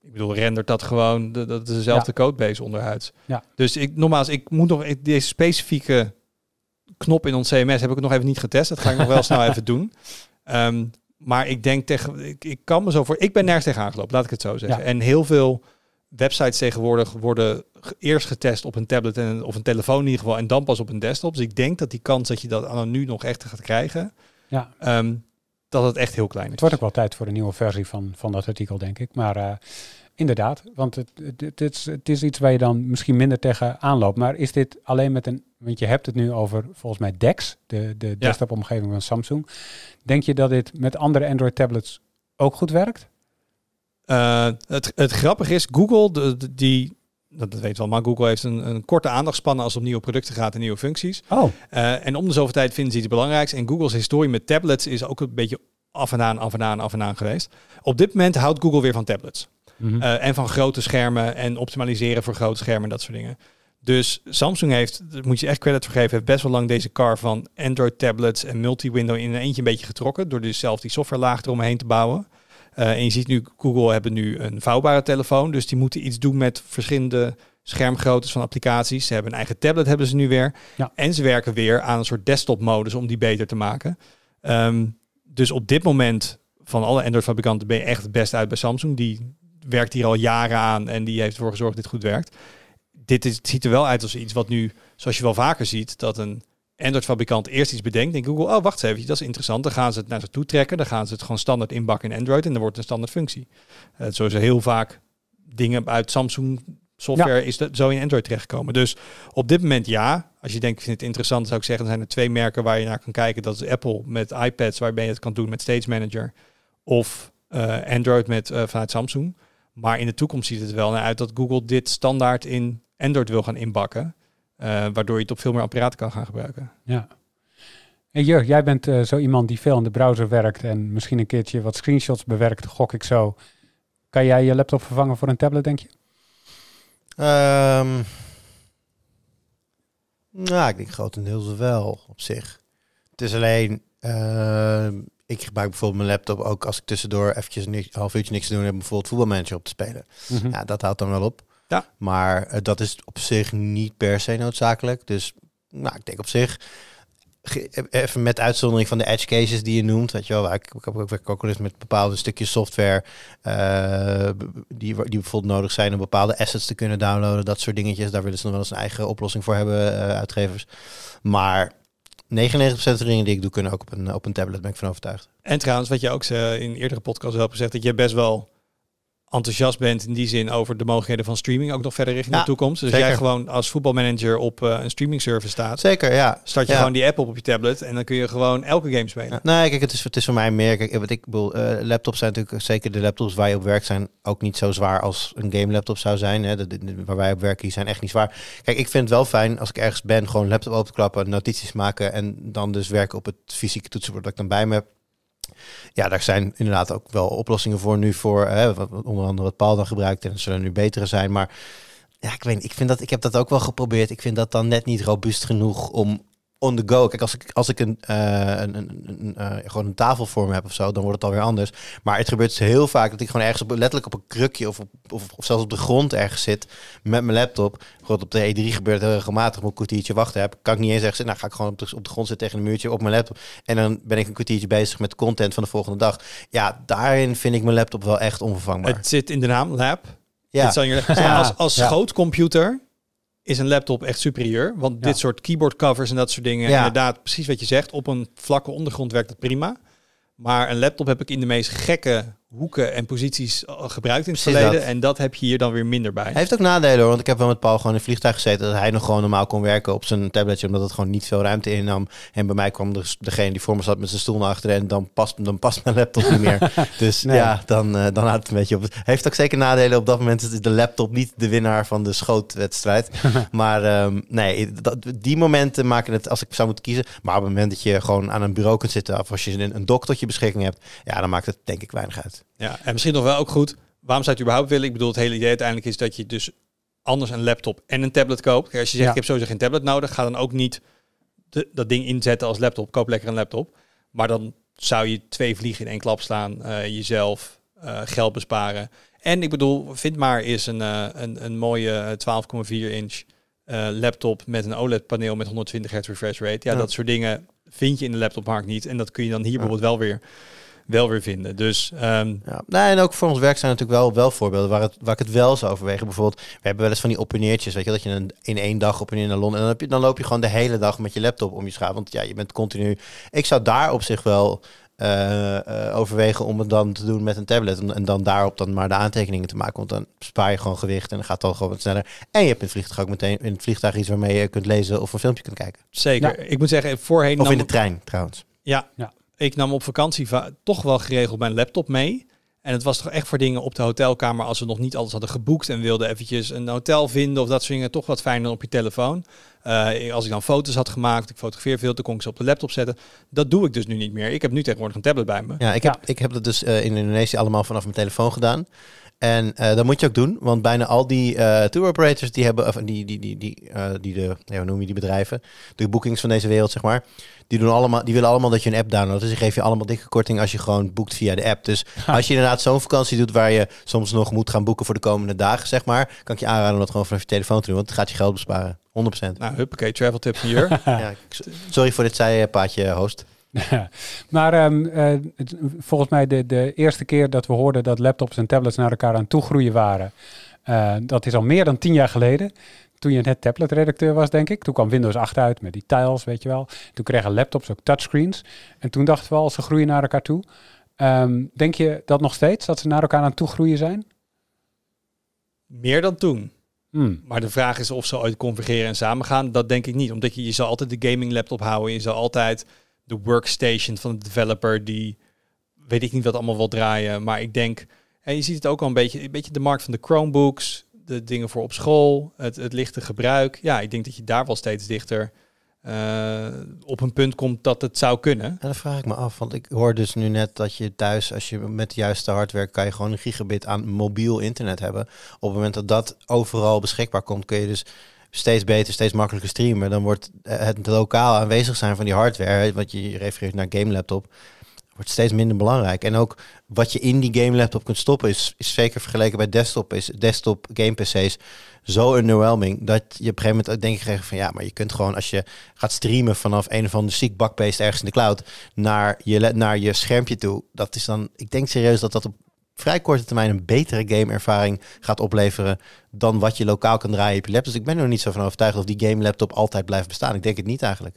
Ik bedoel, rendert dat gewoon, dat is dezelfde codebase onderhuids. Ja. Dus ik, nogmaals, ik moet nog deze specifieke knop in ons CMS heb ik nog even niet getest. Dat ga ik nog wel snel even doen. Ehm, maar ik denk tegen, ik, kan me zo voor, ik ben nergens tegen gelopen. laat ik het zo zeggen. En heel veel websites tegenwoordig worden eerst getest op een tablet en, of een telefoon in ieder geval en dan pas op een desktop. Dus ik denk dat die kans dat je dat aan nu nog echt gaat krijgen, ja. Ehm, dat het echt heel klein is. Het wordt ook wel tijd voor een nieuwe versie van, van dat artikel, denk ik. Maar eh, inderdaad, want het, het, het, is, het is iets waar je dan misschien minder tegen aanloopt. Maar is dit alleen met een, want je hebt het nu over volgens mij DeX, de, de desktop-omgeving van Samsung. Denk je dat dit met andere Android-tablets ook goed werkt? Eh, het, het grappige is, Google, die, dat weet wel, maar Google heeft een, een korte aandachtspannen als het om nieuwe producten gaat en nieuwe functies. Oh. Eh, en om de zoveel tijd vinden ze iets belangrijks. En Google's historie met tablets is ook een beetje af en aan, af en aan, af en aan geweest. Op dit moment houdt Google weer van tablets. Mhm. Eh, en van grote schermen en optimaliseren voor grote schermen en dat soort dingen. Dus Samsung heeft, daar moet je echt credit voor geven, heeft best wel lang deze car van Android tablets en multi-window in een eentje een beetje getrokken. Door dus zelf die softwarelaag eromheen te bouwen. Eh, en je ziet nu, Google hebben nu een vouwbare telefoon. Dus die moeten iets doen met verschillende schermgroottes van applicaties. Ze hebben een eigen tablet, hebben ze nu weer. Ja. En ze werken weer aan een soort desktop-modus om die beter te maken. Ehm, dus op dit moment van alle Android-fabrikanten ben je echt het best uit bij Samsung. Die werkt hier al jaren aan en die heeft ervoor gezorgd dat dit goed werkt. Dit ziet er wel uit als iets wat nu, zoals je wel vaker ziet, dat een Android-fabrikant eerst iets bedenkt, denkt Google, oh wacht even, dat is interessant. Dan gaan ze het naar ze toe trekken, dan gaan ze het gewoon standaard inbakken in Android en dan wordt het een standaard functie. Uh, is heel vaak dingen uit Samsung software is dat zo in Android terechtkomen. Dus op dit moment ja. Als je denkt, ik vind het interessant, zou ik zeggen, zijn er twee merken waar je naar kan kijken. Dat is Apple met iPads, waarbij je het kan doen met Stage Manager. Of eh, Android met, eh, vanuit Samsung. Maar in de toekomst ziet het wel naar uit dat Google dit standaard in Android wil gaan inbakken. Eh, waardoor je het op veel meer apparaten kan gaan gebruiken. Ja. Hey Jur, jij bent eh, zo iemand die veel in de browser werkt en misschien een keertje wat screenshots bewerkt, gok ik zo. Kan jij je laptop vervangen voor een tablet, denk je? Um, nou, ik denk grotendeels wel op zich. Het is alleen, ehm, ik gebruik bijvoorbeeld mijn laptop ook als ik tussendoor eventjes een half uurtje niks te doen heb, bijvoorbeeld voetbalmanager op te spelen. Mhm. Ja, dat houdt dan wel op. Ja. Maar eh, dat is op zich niet per se noodzakelijk. Dus nou, ik denk op zich, eh, even met uitzondering van de edge cases die je noemt, weet je wel, ik, heb ook, wel eens met bepaalde stukjes software eh, die, die bijvoorbeeld nodig zijn om bepaalde assets te kunnen downloaden, dat soort dingetjes, daar willen ze nog wel eens een eigen oplossing voor hebben, uitgevers. Maar 99% van de dingen die ik doe kunnen ook op een, op een tablet, ben ik van overtuigd. En trouwens, wat je ook in eerdere podcasts wel hebt gezegd, dat je best wel enthousiast bent in die zin over de mogelijkheden van streaming ook nog verder richting de toekomst. Dus jij gewoon als voetbalmanager op eh, een streaming service staat. Zeker, ja. Start je gewoon die app op op je tablet en dan kun je gewoon elke game spelen. Nou, Nee, kijk, het is, het is voor mij meer. Kijk, wat ik bedoel, eh, laptops zijn natuurlijk eh, zeker de laptops waar je op werk zijn ook niet zo zwaar als een game laptop zou zijn. Hè. De, waar wij op werken, die zijn echt niet zwaar. Kijk, ik vind het wel fijn als ik ergens ben, gewoon laptop openklappen, notities maken en dan dus werken op het fysieke toetsenbord dat ik dan bij me heb ja, daar zijn inderdaad ook wel oplossingen voor nu voor. Hè, wat, onder andere wat Paul dan gebruikt. En er zullen nu betere zijn. Maar ja, ik weet ik vind dat ik heb dat ook wel geprobeerd. Ik vind dat dan net niet robuust genoeg om on the go. Kijk, als ik, als ik een, uh, een, een, eh, gewoon een tafel voor me heb of zo, dan wordt het alweer anders. Maar het gebeurt dus heel vaak dat ik gewoon ergens op, letterlijk op een krukje of, op, of, of, zelfs op de grond ergens zit met mijn laptop. Wat op de E3 gebeurt heel regelmatig. Moet een kwartiertje wachten heb, kan ik niet eens zeggen. Nou, ga ik gewoon op de, op de grond zitten tegen een muurtje op mijn laptop. En dan ben ik een kwartiertje bezig met content van de volgende dag. Ja, daarin vind ik mijn laptop wel echt onvervangbaar. Het zit in de naam lab. Ja. Het je, als als ja. schootcomputer is een laptop echt superieur. Want dit soort keyboard covers en dat soort dingen, ja. inderdaad, precies wat je zegt, op een vlakke ondergrond werkt het prima. Maar een laptop heb ik in de meest gekke hoeken en posities eh, gebruikt in het verleden. En dat heb je hier dan weer minder bij. Hij heeft ook nadelen hoor, want ik heb wel met Paul gewoon in een vliegtuig gezeten dat hij nog gewoon normaal kon werken op zijn tabletje, omdat het gewoon niet veel ruimte innam. En bij mij kwam dus degene die voor me zat met zijn stoel naar achteren en dan past, dan past mijn laptop niet meer. dus ja, dan, eh, dan houdt het een beetje op. Heeft ook zeker nadelen. Op dat moment is de laptop niet de winnaar van de schootwedstrijd. maar ehm, nee, die momenten maken het, als ik zou moeten kiezen, maar op het moment dat je gewoon aan een bureau kunt zitten of als je een, een tot je beschikking hebt, ja, dan maakt het denk ik weinig uit. Ja, en misschien nog wel ook goed, waarom zou je het überhaupt willen? Ik bedoel, het hele idee uiteindelijk is dat je dus anders een laptop en een tablet koopt. Kijk, als je zegt, ik heb sowieso geen tablet nodig, ga dan ook niet dat ding inzetten als laptop. Koop lekker een laptop. Maar dan zou je twee vliegen in één klap slaan, eh, jezelf eh, geld besparen. En ik bedoel, vind maar is een, eh, een, een mooie 12,4 inch laptop met een OLED-paneel met 120 hertz refresh rate. Ja, dat soort dingen vind je in de laptopmarkt niet. En dat kun je dan hier bijvoorbeeld wel weer wel weer vinden. Dus, um... ja. nou, en ook voor ons werk zijn natuurlijk wel, wel voorbeelden waar, het, waar ik het wel zou overwegen. Bijvoorbeeld, we hebben wel eens van die opponeertjes, weet je, dat je een, in één dag op een in naar Londen. En dan, heb je, dan loop je gewoon de hele dag met je laptop om je schaal. Want ja, je bent continu. Ik zou daar op zich wel eh, eh, overwegen om het dan te doen met een tablet. En, dan daarop dan maar de aantekeningen te maken. Want dan spaar je gewoon gewicht en dan gaat het dan gewoon wat sneller. En je hebt in vliegtuig ook meteen in het vliegtuig iets waarmee je kunt lezen of een filmpje kunt kijken. Zeker. Ik moet zeggen, voorheen. Of in de trein trouwens. Ja, ja ik nam op vakantie toch wel geregeld mijn laptop mee. En het was toch echt voor dingen op de hotelkamer als we nog niet alles hadden geboekt en wilden eventjes een hotel vinden of dat soort dingen. Toch wat fijner op je telefoon. Eh, als ik dan foto's had gemaakt, ik fotografeer veel, te kon ik ze op de laptop zetten. Dat doe ik dus nu niet meer. Ik heb nu tegenwoordig een tablet bij me. Ja, ik heb, ja. Ik heb dat dus eh, in Indonesië allemaal vanaf mijn telefoon gedaan. En uh, dat moet je ook doen, want bijna al die uh, tour operators die hebben, of die, die, die, die, eh, die de, ja, hoe noem je die bedrijven, de boekings van deze wereld, zeg maar, die, doen allemaal, die willen allemaal dat je een app downloadt. Dus die geven je allemaal dikke korting als je gewoon boekt via de app. Dus als je inderdaad zo'n vakantie doet waar je soms nog moet gaan boeken voor de komende dagen, zeg maar, kan ik je aanraden om dat gewoon vanaf je telefoon te doen, want het gaat je geld besparen. 100%. Nou, huppakee, travel tip hier. ja, sorry voor dit zijpaadje paadje host. maar ehm, eh, volgens mij de, de eerste keer dat we hoorden dat laptops en tablets naar elkaar aan toegroeien waren, eh, dat is al meer dan tien jaar geleden. Toen je net tabletredacteur was, denk ik. Toen kwam Windows 8 uit met die tiles, weet je wel. Toen kregen laptops ook touchscreens. En toen dachten we al, ze groeien naar elkaar toe. Ehm, denk je dat nog steeds, dat ze naar elkaar aan toegroeien zijn? Meer dan toen. Hmm. Maar de vraag is of ze ooit convergeren en samengaan. Dat denk ik niet. Omdat je, je zal altijd de gaming laptop houden. Je zal altijd de workstation van de developer die weet ik niet wat allemaal wil draaien. Maar ik denk, en je ziet het ook al een beetje, een beetje de markt van de Chromebooks, de dingen voor op school, het, het lichte gebruik. Ja, ik denk dat je daar wel steeds dichter eh, op een punt komt dat het zou kunnen. En dan vraag ik me af, want ik hoor dus nu net dat je thuis, als je met de juiste hardware, kan je gewoon een gigabit aan mobiel internet hebben. Op het moment dat dat overal beschikbaar komt, kun je dus steeds beter, steeds makkelijker streamen, dan wordt eh, het lokaal aanwezig zijn van die hardware, wat je refereert naar game laptop, wordt steeds minder belangrijk. En ook wat je in die game laptop kunt stoppen is, is zeker vergeleken bij desktop, is desktop game PC's zo underwhelming dat je op een gegeven moment denk krijgt van ja, maar je kunt gewoon als je gaat streamen vanaf een of andere ziek bakbeest ergens in de cloud naar je, naar je schermpje toe, dat is dan, ik denk serieus dat dat op vrij korte termijn een betere gameervaring gaat opleveren dan wat je lokaal kan draaien op je laptop. Dus ik ben er nog niet zo van overtuigd of die game laptop altijd blijft bestaan. Ik denk het niet eigenlijk.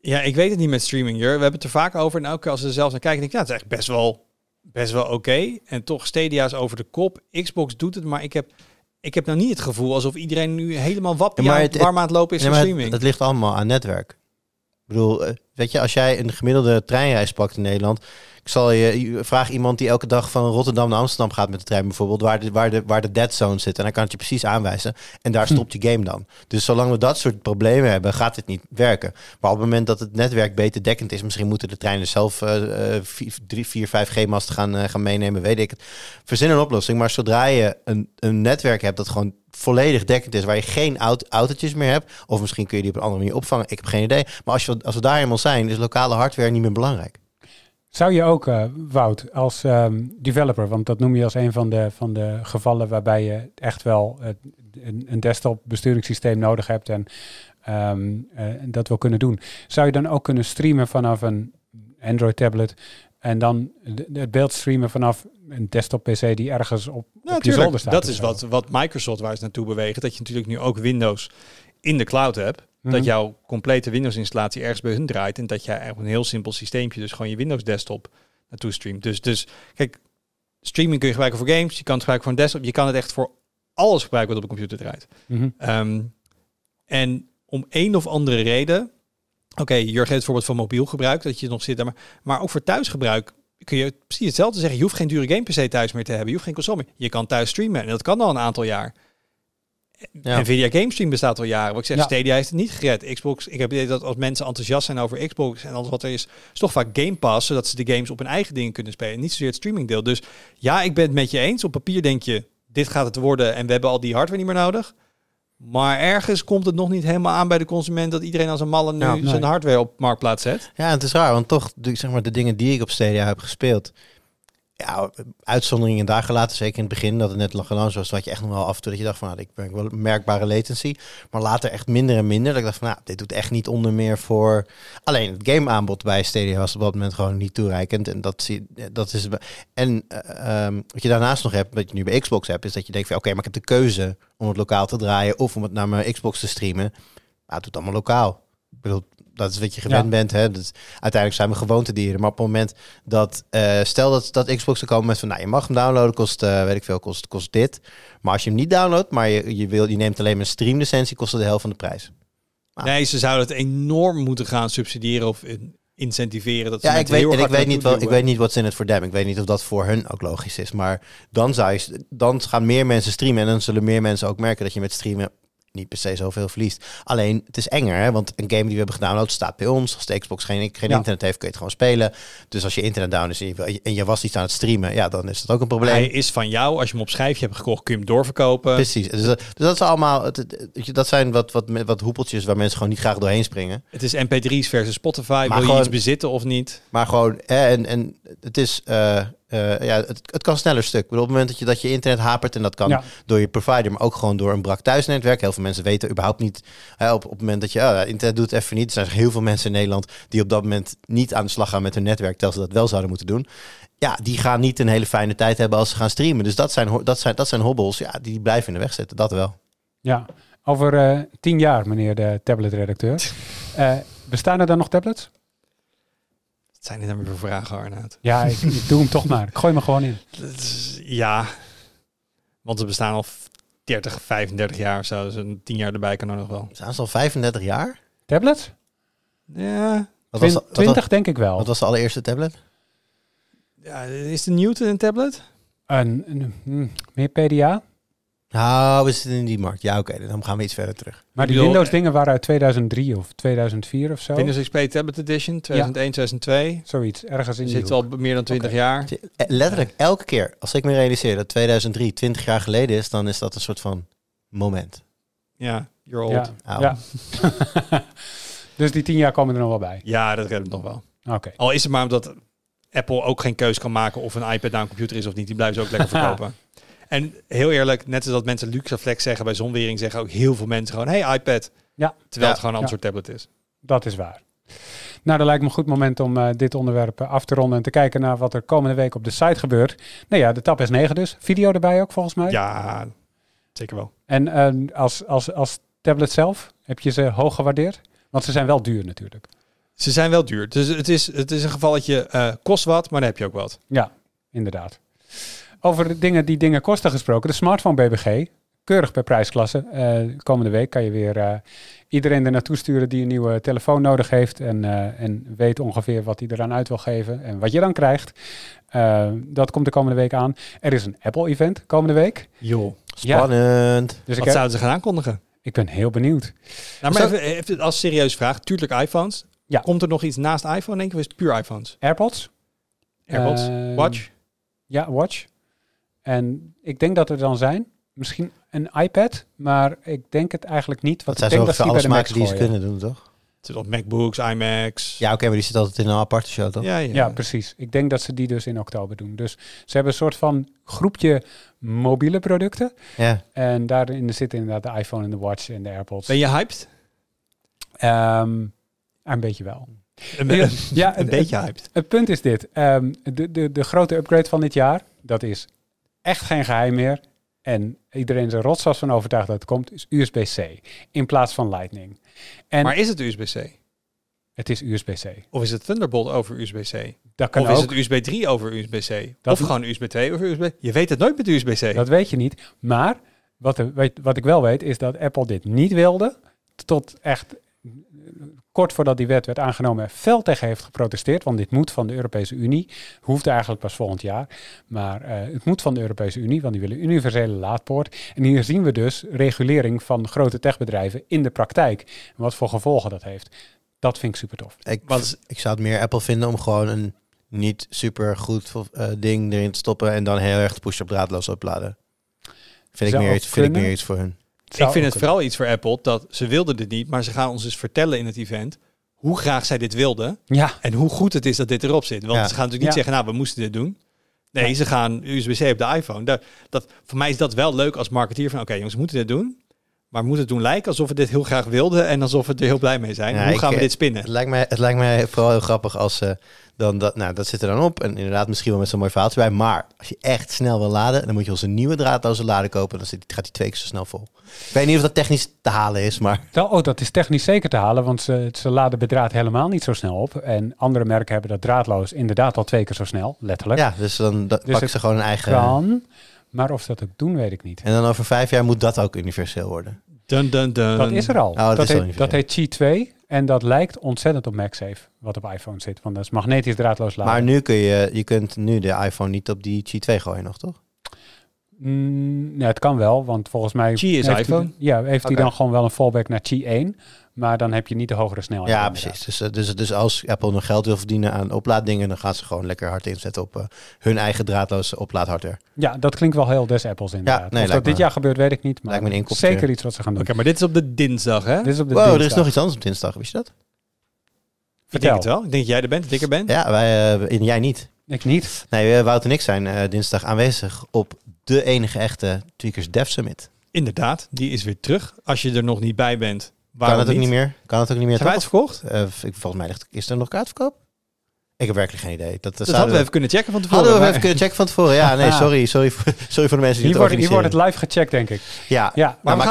Ja, ik weet het niet met streaming, We hebben het er vaak over. En elke keer als we er zelfs naar kijken, denk ik, ja, het is echt best wel, best wel oké. En toch, Stadia is over de kop. Xbox doet het, maar ik heb ik heb nou niet het gevoel alsof iedereen nu helemaal wat ja, het, warm aan het lopen is ja, streaming. Het, ligt allemaal aan netwerk. Ik bedoel, eh, weet je, als jij een gemiddelde treinreis pakt in Nederland, ik zal je vraag iemand die elke dag van Rotterdam naar Amsterdam gaat met de trein bijvoorbeeld, waar de, waar de, waar de dead zone zit. En dan kan het je precies aanwijzen. En daar hm. stopt je game dan. Dus zolang we dat soort problemen hebben, gaat het niet werken. Maar op het moment dat het netwerk beter dekkend is, misschien moeten de treinen zelf uh, 3, 4, 5G-masten gaan, eh, gaan meenemen, weet ik het. Verzin een oplossing. Maar zodra je een, een netwerk hebt dat gewoon volledig dekkend is, waar je geen autootjes meer hebt, of misschien kun je die op een andere manier opvangen, ik heb geen idee. Maar als, je, als we daar helemaal zijn, is lokale hardware niet meer belangrijk. Zou je ook, uh, Wout, als ehm, developer, want dat noem je als een van de, van de gevallen waarbij je echt wel eh, een, een desktop besturingssysteem nodig hebt en ehm, eh, dat wil kunnen doen. Zou je dan ook kunnen streamen vanaf een Android tablet en dan het beeld streamen vanaf een desktop PC die ergens op, ja, op je zolder staat? Dat is wat, wat Microsoft waar ze naartoe bewegen, dat je natuurlijk nu ook Windows in de cloud hebt. Dat mhm. jouw complete Windows-installatie ergens bij hun draait. En dat jij eigenlijk een heel simpel systeempje dus gewoon je Windows-desktop naartoe streamt. Dus, dus kijk, streaming kun je gebruiken voor games. Je kan het gebruiken voor een desktop. Je kan het echt voor alles gebruiken wat op de computer draait. Mhm. Ehm, en om een of andere reden... Oké, Jurgen heeft het voorbeeld van mobiel gebruik, dat je nog zit daar. Maar, maar ook voor thuisgebruik kun je precies hetzelfde zeggen. Je hoeft geen dure game PC thuis meer te hebben. Je hoeft geen console meer. Je kan thuis streamen en dat kan al een aantal jaar. Ja. Nvidia Game Stream bestaat al jaren. Wat ik zeg, Stadia heeft het niet gered. Xbox, ik heb idee dat als mensen enthousiast zijn over Xbox en alles wat er is, is toch vaak Game Pass, zodat ze de games op hun eigen dingen kunnen spelen. Niet zozeer het streamingdeel. Dus ja, ik ben het met je eens. Op papier denk je, dit gaat het worden en we hebben al die hardware niet meer nodig. Maar ergens komt het nog niet helemaal aan bij de consument dat iedereen als een malle nu zijn hardware op marktplaats zet. Ja, het is raar, want toch, zeg maar, de dingen die ik op Stadia heb gespeeld, ja, uitzonderingen daar gelaten. Zeker in het begin, dat het net langs was, wat je echt nog wel af en toe dat je dacht van, nou, ik ben wel merkbare latency. Maar later echt minder en minder. Dat ik dacht van, nou, dit doet echt niet onder meer voor... Alleen het game aanbod bij Stadia was op dat moment gewoon niet toereikend. En dat, zie, dat is... En eh, ehm, wat je daarnaast nog hebt, wat je nu bij Xbox hebt, is dat je denkt van, oké, maar ik heb de keuze om het lokaal te draaien of om het naar mijn Xbox te streamen. Maar nou, het doet allemaal lokaal. Ik bedoel, dat is wat je gewend bent. Hè? Dat, uiteindelijk zijn we dieren, Maar op het moment dat, eh, stel dat, dat Xbox er komen met van, nou je mag hem downloaden, kost, eh, weet ik veel, kost, kost dit. Maar als je hem niet downloadt, maar je, je, wil, je neemt alleen een licentie, kost het de helft van de prijs. Ah. Nee, ze zouden het enorm moeten gaan subsidiëren of in, incentiveren. Dat ze ja, ik weet, en ik, weet niet wat, ik weet niet wat in het voor them. Ik weet niet of dat voor hun ook logisch is. Maar dan, zou je, dan gaan meer mensen streamen. En dan zullen meer mensen ook merken dat je met streamen niet per se zoveel verliest. Alleen, het is enger, hè? want een game die we hebben gedownload staat bij ons. Als de Xbox geen, geen internet heeft, kun je het gewoon spelen. Dus als je internet down is en je, en je was iets aan het streamen, ja, dan is dat ook een probleem. Hij is van jou. Als je hem op schijfje hebt gekocht, kun je hem doorverkopen. Precies. Dus, dat, dus is allemaal, dat zijn wat, wat, wat hoepeltjes waar mensen gewoon niet graag doorheen springen. Het is mp3's versus Spotify. Maar Wil je iets bezitten of niet? Maar gewoon, en, en het is... Eh, eh, ja, het, het, kan sneller stuk. op het moment dat je, dat je internet hapert, en dat kan door je provider, maar ook gewoon door een brak thuisnetwerk. Heel veel mensen weten überhaupt niet. Eh, op, op het moment dat je oh, internet doet even niet. Er zijn heel veel mensen in Nederland die op dat moment niet aan de slag gaan met hun netwerk, terwijl ze dat wel zouden moeten doen. Ja, die gaan niet een hele fijne tijd hebben als ze gaan streamen. Dus dat zijn, dat zijn, dat zijn hobbels. Ja, die blijven in de weg zitten. Dat wel. Ja, over eh, tien jaar, meneer de tabletredacteur. bestaan er dan nog tablets? Het zijn niet meer vragen, Arnaud. Ja, ik, doe hem toch maar. Ik gooi me gewoon in. Ja, want ze bestaan al 30, 35 jaar of zo. Dus een 10 jaar erbij kan er nog wel. Zijn ze al 35 jaar? Tablet? Ja. was, 20, denk ik wel. Wat was de allereerste tablet? Ja, is de Newton een tablet? Een, een, een hmm, meer PDA? Nou, we zitten in die markt? Ja, oké, dan gaan we iets verder terug. Maar die Windows-dingen eh, waren uit 2003 of 2004 of zo? Windows XP Tablet Edition, 2001, 2002. Zoiets, ergens in die Zit al meer dan 20 jaar. Eh, letterlijk, elke keer als ik me realiseer dat 2003 20 jaar geleden is, dan is dat een soort van moment. Ja, you're old. Ja. dus die 10 jaar komen er nog wel bij? Ja, dat redt we nog wel. Oké. Al is het maar omdat Apple ook geen keus kan maken of een iPad een computer is of niet. Die blijven ze ook lekker verkopen. En heel eerlijk, net als dat mensen flex zeggen bij zonwering, zeggen ook heel veel mensen gewoon, hey iPad. Ja. Terwijl het gewoon een ander soort tablet is. Dat is waar. Nou, dat lijkt me een goed moment om eh, dit onderwerp eh, af te ronden en te kijken naar wat er komende week op de site gebeurt. Nou ja, de TAP is 9 dus. Video erbij ook volgens mij. Ja, zeker wel. En eh, als, als, als tablet zelf, heb je ze hoog gewaardeerd? Want ze zijn wel duur natuurlijk. Ze zijn wel duur. Dus het is, het is een gevalletje kost wat, maar dan heb je ook wat. Ja, inderdaad. Over de dingen die dingen kosten gesproken. De smartphone BBG, keurig per prijsklasse. Eh, komende week kan je weer uh, iedereen er naartoe sturen die een nieuwe telefoon nodig heeft. En, eh, en weet ongeveer wat hij eraan uit wil geven en wat je dan krijgt. dat komt de komende week aan. Er is een Apple-event komende week. Joh, spannend. Dus wat zouden ze gaan aankondigen? Ik ben heel benieuwd. Nou, maar even, als serieus vraag, tuurlijk iPhones. Ja. Komt er nog iets naast iPhone, denk ik, of is het puur iPhones? AirPods. AirPods, Watch. Ja, Watch. En ik denk dat er dan zijn, misschien een iPad, maar ik denk het eigenlijk niet. Want dat ik zijn denk dat alles maken die ze kunnen doen, toch? Het zit op MacBooks, iMacs. Ja, oké, maar die zit altijd in een aparte show, toch? Ja, ja. ja, precies. Ik denk dat ze die dus in oktober doen. Dus ze hebben een soort van groepje mobiele producten. Ja. En daarin zitten inderdaad de iPhone en de Watch en de AirPods. Ben je hyped? Ehm, een beetje wel. Een, ja, een beetje hyped. Het, punt is dit. Ehm, de, de, de grote upgrade van dit jaar, dat is echt geen geheim meer. En iedereen is er rotsvast van overtuigd dat het komt, is USB-C in plaats van Lightning. En maar is het USB-C? Het is USB-C. Of is het Thunderbolt over USB-C? Dat kan of is het USB 3 over USB-C? Of gewoon USB 2 over USB? Je weet het nooit met USB-C. Dat weet je niet. Maar wat, wat ik wel weet is dat Apple dit niet wilde tot echt kort voordat die wet werd aangenomen, fel tegen heeft geprotesteerd. Want dit moet van de Europese Unie. Hoeft eigenlijk pas volgend jaar. Maar eh, het moet van de Europese Unie, want die willen universele laadpoort. En hier zien we dus regulering van grote techbedrijven in de praktijk. En wat voor gevolgen dat heeft. Dat vind ik super tof. Ik, want, ik zou het meer Apple vinden om gewoon een niet super goed eh, ding erin te stoppen en dan heel erg te push op draadloos opladen. Vind, ik meer, vind ik meer iets voor hun ik vind het vooral iets voor Apple dat ze wilden dit niet, maar ze gaan ons dus vertellen in het event hoe graag zij dit wilden ja. en hoe goed het is dat dit erop zit. Want ze gaan natuurlijk niet zeggen, nou, we moesten dit doen. Nee, ze gaan USB-C op de iPhone. Dat, dat, voor mij is dat wel leuk als marketeer van, oké jongens, we moeten dit doen. Maar moet het doen lijken alsof we dit heel graag wilden en alsof we er heel blij mee zijn. Hoe gaan we eh, dit spinnen? Het lijkt mij, het lijkt mij vooral heel grappig als uh, dan dat, nou, dat zit er dan op. En inderdaad, misschien wel met zo'n mooi verhaaltje bij. Maar als je echt snel wil laden, dan moet je onze nieuwe draadloze lader kopen. Dan gaat die twee keer zo snel vol. Ik weet niet of dat technisch te halen is, maar... Oh, dat is technisch zeker te halen, want ze, ze laden bedraad helemaal niet zo snel op. En andere merken hebben dat draadloos inderdaad al twee keer zo snel, letterlijk. Ja, dus dan dus pakken ze gewoon een eigen... Maar of ze dat ook doen, weet ik niet. En dan over vijf jaar moet dat ook universeel worden. Dun, dun, dun. Dat is er al. Oh, dat, is heet, dat Qi 2. En dat lijkt ontzettend op MagSafe, wat op iPhone zit. Want dat is magnetisch draadloos laden. Maar nu kun je, je kunt nu de iPhone niet op die Qi 2 gooien nog, toch? Nee, mm, het kan wel, want volgens mij... Qi is iPhone? ja, heeft hij dan gewoon wel een fallback naar Qi 1 maar dan heb je niet de hogere snelheid. Ja, precies. Dus, eh, dus, dus als Apple nog geld wil verdienen aan oplaaddingen, dan gaan ze gewoon lekker hard inzetten op eh, hun eigen draadloze oplaadhardware. Ja, dat klinkt wel heel des Apples inderdaad. Ja, dat dit jaar gebeurt, weet ik niet. Maar zeker iets wat ze gaan doen. Oké, maar dit is op de dinsdag, hè? Dit er is nog iets anders op dinsdag, wist je dat? Vertel. Ik denk het wel. Ik denk dat jij er bent, dat ik er ben. Ja, wij, en eh, jij niet. Ik niet. Nee, Wout en ik zijn dinsdag aanwezig op de enige echte Tweakers Dev Summit. Inderdaad, die is weer terug. Als je er nog niet bij bent, Waarom kan het ook niet? meer? Kan het ook niet meer? Zijn verkocht? Uh, volgens mij ligt, is er nog kaartverkoop? Ik heb werkelijk geen idee. Dat, eh, dat hadden we even kunnen checken van tevoren. Hadden we even kunnen checken van tevoren. Ja, nee, ah. sorry. Sorry voor, sorry voor de mensen die hier het wordt, Hier wordt het live gecheckt, denk ik. Ja. ja nou, maar, we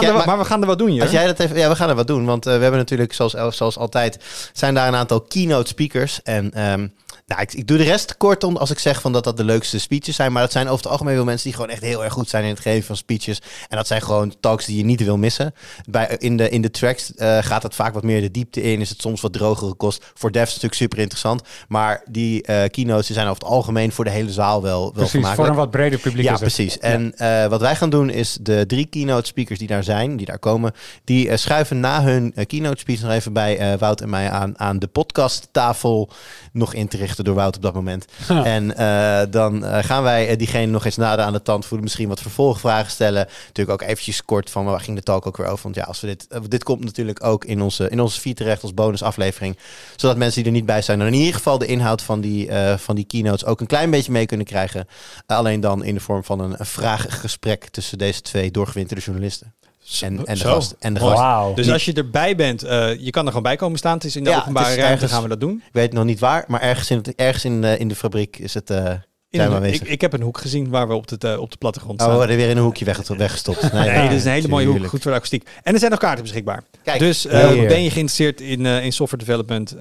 gaan er, we wat doen, Als jij dat even, ja, we gaan er wat doen. Want eh, we hebben natuurlijk, zoals, zoals altijd, zijn daar een aantal keynote speakers. En... Ehm, nou, ik, doe de rest kort als ik zeg van dat dat de leukste speeches zijn. Maar dat zijn over het algemeen wel mensen die gewoon echt heel erg goed zijn in het geven van speeches. En dat zijn gewoon talks die je niet wil missen. Bij, in, de, in de tracks eh, gaat het vaak wat meer de diepte in. Is het soms wat drogere kost. Voor devs natuurlijk super interessant. Maar die uh, keynotes zijn over het algemeen voor de hele zaal wel, wel precies, gemaakt. voor een wat breder publiek. Ja, precies. En eh, wat wij gaan doen is de drie keynote speakers die daar zijn, die daar komen, die schuiven na hun keynote speech nog even bij Wout en mij aan, aan de podcasttafel nog in te richten rechten door Wout op dat moment. En eh, dan eh, gaan wij eh, diegene nog eens nader aan de tand voelen. Misschien wat vervolgvragen stellen. Natuurlijk ook eventjes kort van waar ging de talk ook weer over. Want ja, als we dit, dit komt natuurlijk ook in onze, in onze feed terecht als bonusaflevering. Zodat mensen die er niet bij zijn, dan in ieder geval de inhoud van die, van die keynotes ook een klein beetje mee kunnen krijgen. alleen dan in de vorm van een vraaggesprek tussen deze twee doorgewinterde journalisten. En, en de gast. En Dus als je erbij bent, eh, je kan er gewoon bij komen staan. Het is in de openbare ruimte gaan we dat doen. Ik weet nog niet waar, maar ergens in, ergens in, in de fabriek is het... Eh, ik, ik, heb een hoek gezien waar we op, het, eh, op de plattegrond staan. Oh, we worden weer in een hoekje weggestopt. Nee, dit is een hele mooie hoek, goed voor de akoestiek. En er zijn nog kaarten beschikbaar. Kijk, dus eh, ben je geïnteresseerd in, uh, in software development,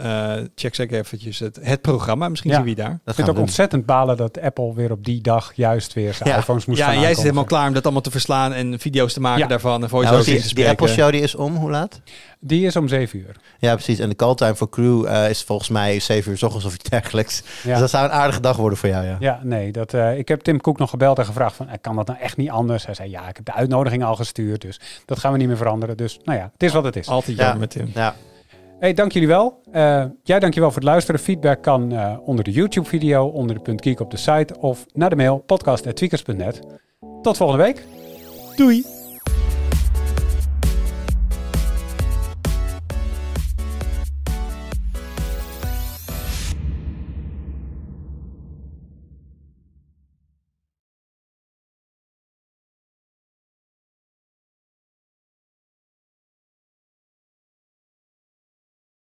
check zeker eventjes het, het programma. Misschien ja. zien we je daar. Dat ik vind het ook ontzettend balen dat Apple weer op die dag juist weer zijn ja. moest moest Ja, jij zit helemaal klaar om dat allemaal te verslaan en video's te maken daarvan. En voice nou, die Apple show die is om, hoe laat? Die is om 7 uur. Ja, precies. En de call time voor crew eh, is volgens mij 7 uur s ochtends of iets dergelijks. Ja. Dus dat zou een aardige dag worden voor jou, ja. Ja, nee. Dat, eh, ik heb Tim Cook nog gebeld en gevraagd van, eh, kan dat nou echt niet anders? Hij zei, ja, ik heb de uitnodiging al gestuurd, dus dat gaan we niet meer veranderen. Dus nou ja, het is wat het is. Altijd jammer met Tim. Ja. Hey, dank jullie wel. Uh, jij dank je wel voor het luisteren. Feedback kan onder de YouTube-video, onder de punt geek op de site of naar de mail podcast.tweakers.net. Tot volgende week. Doei!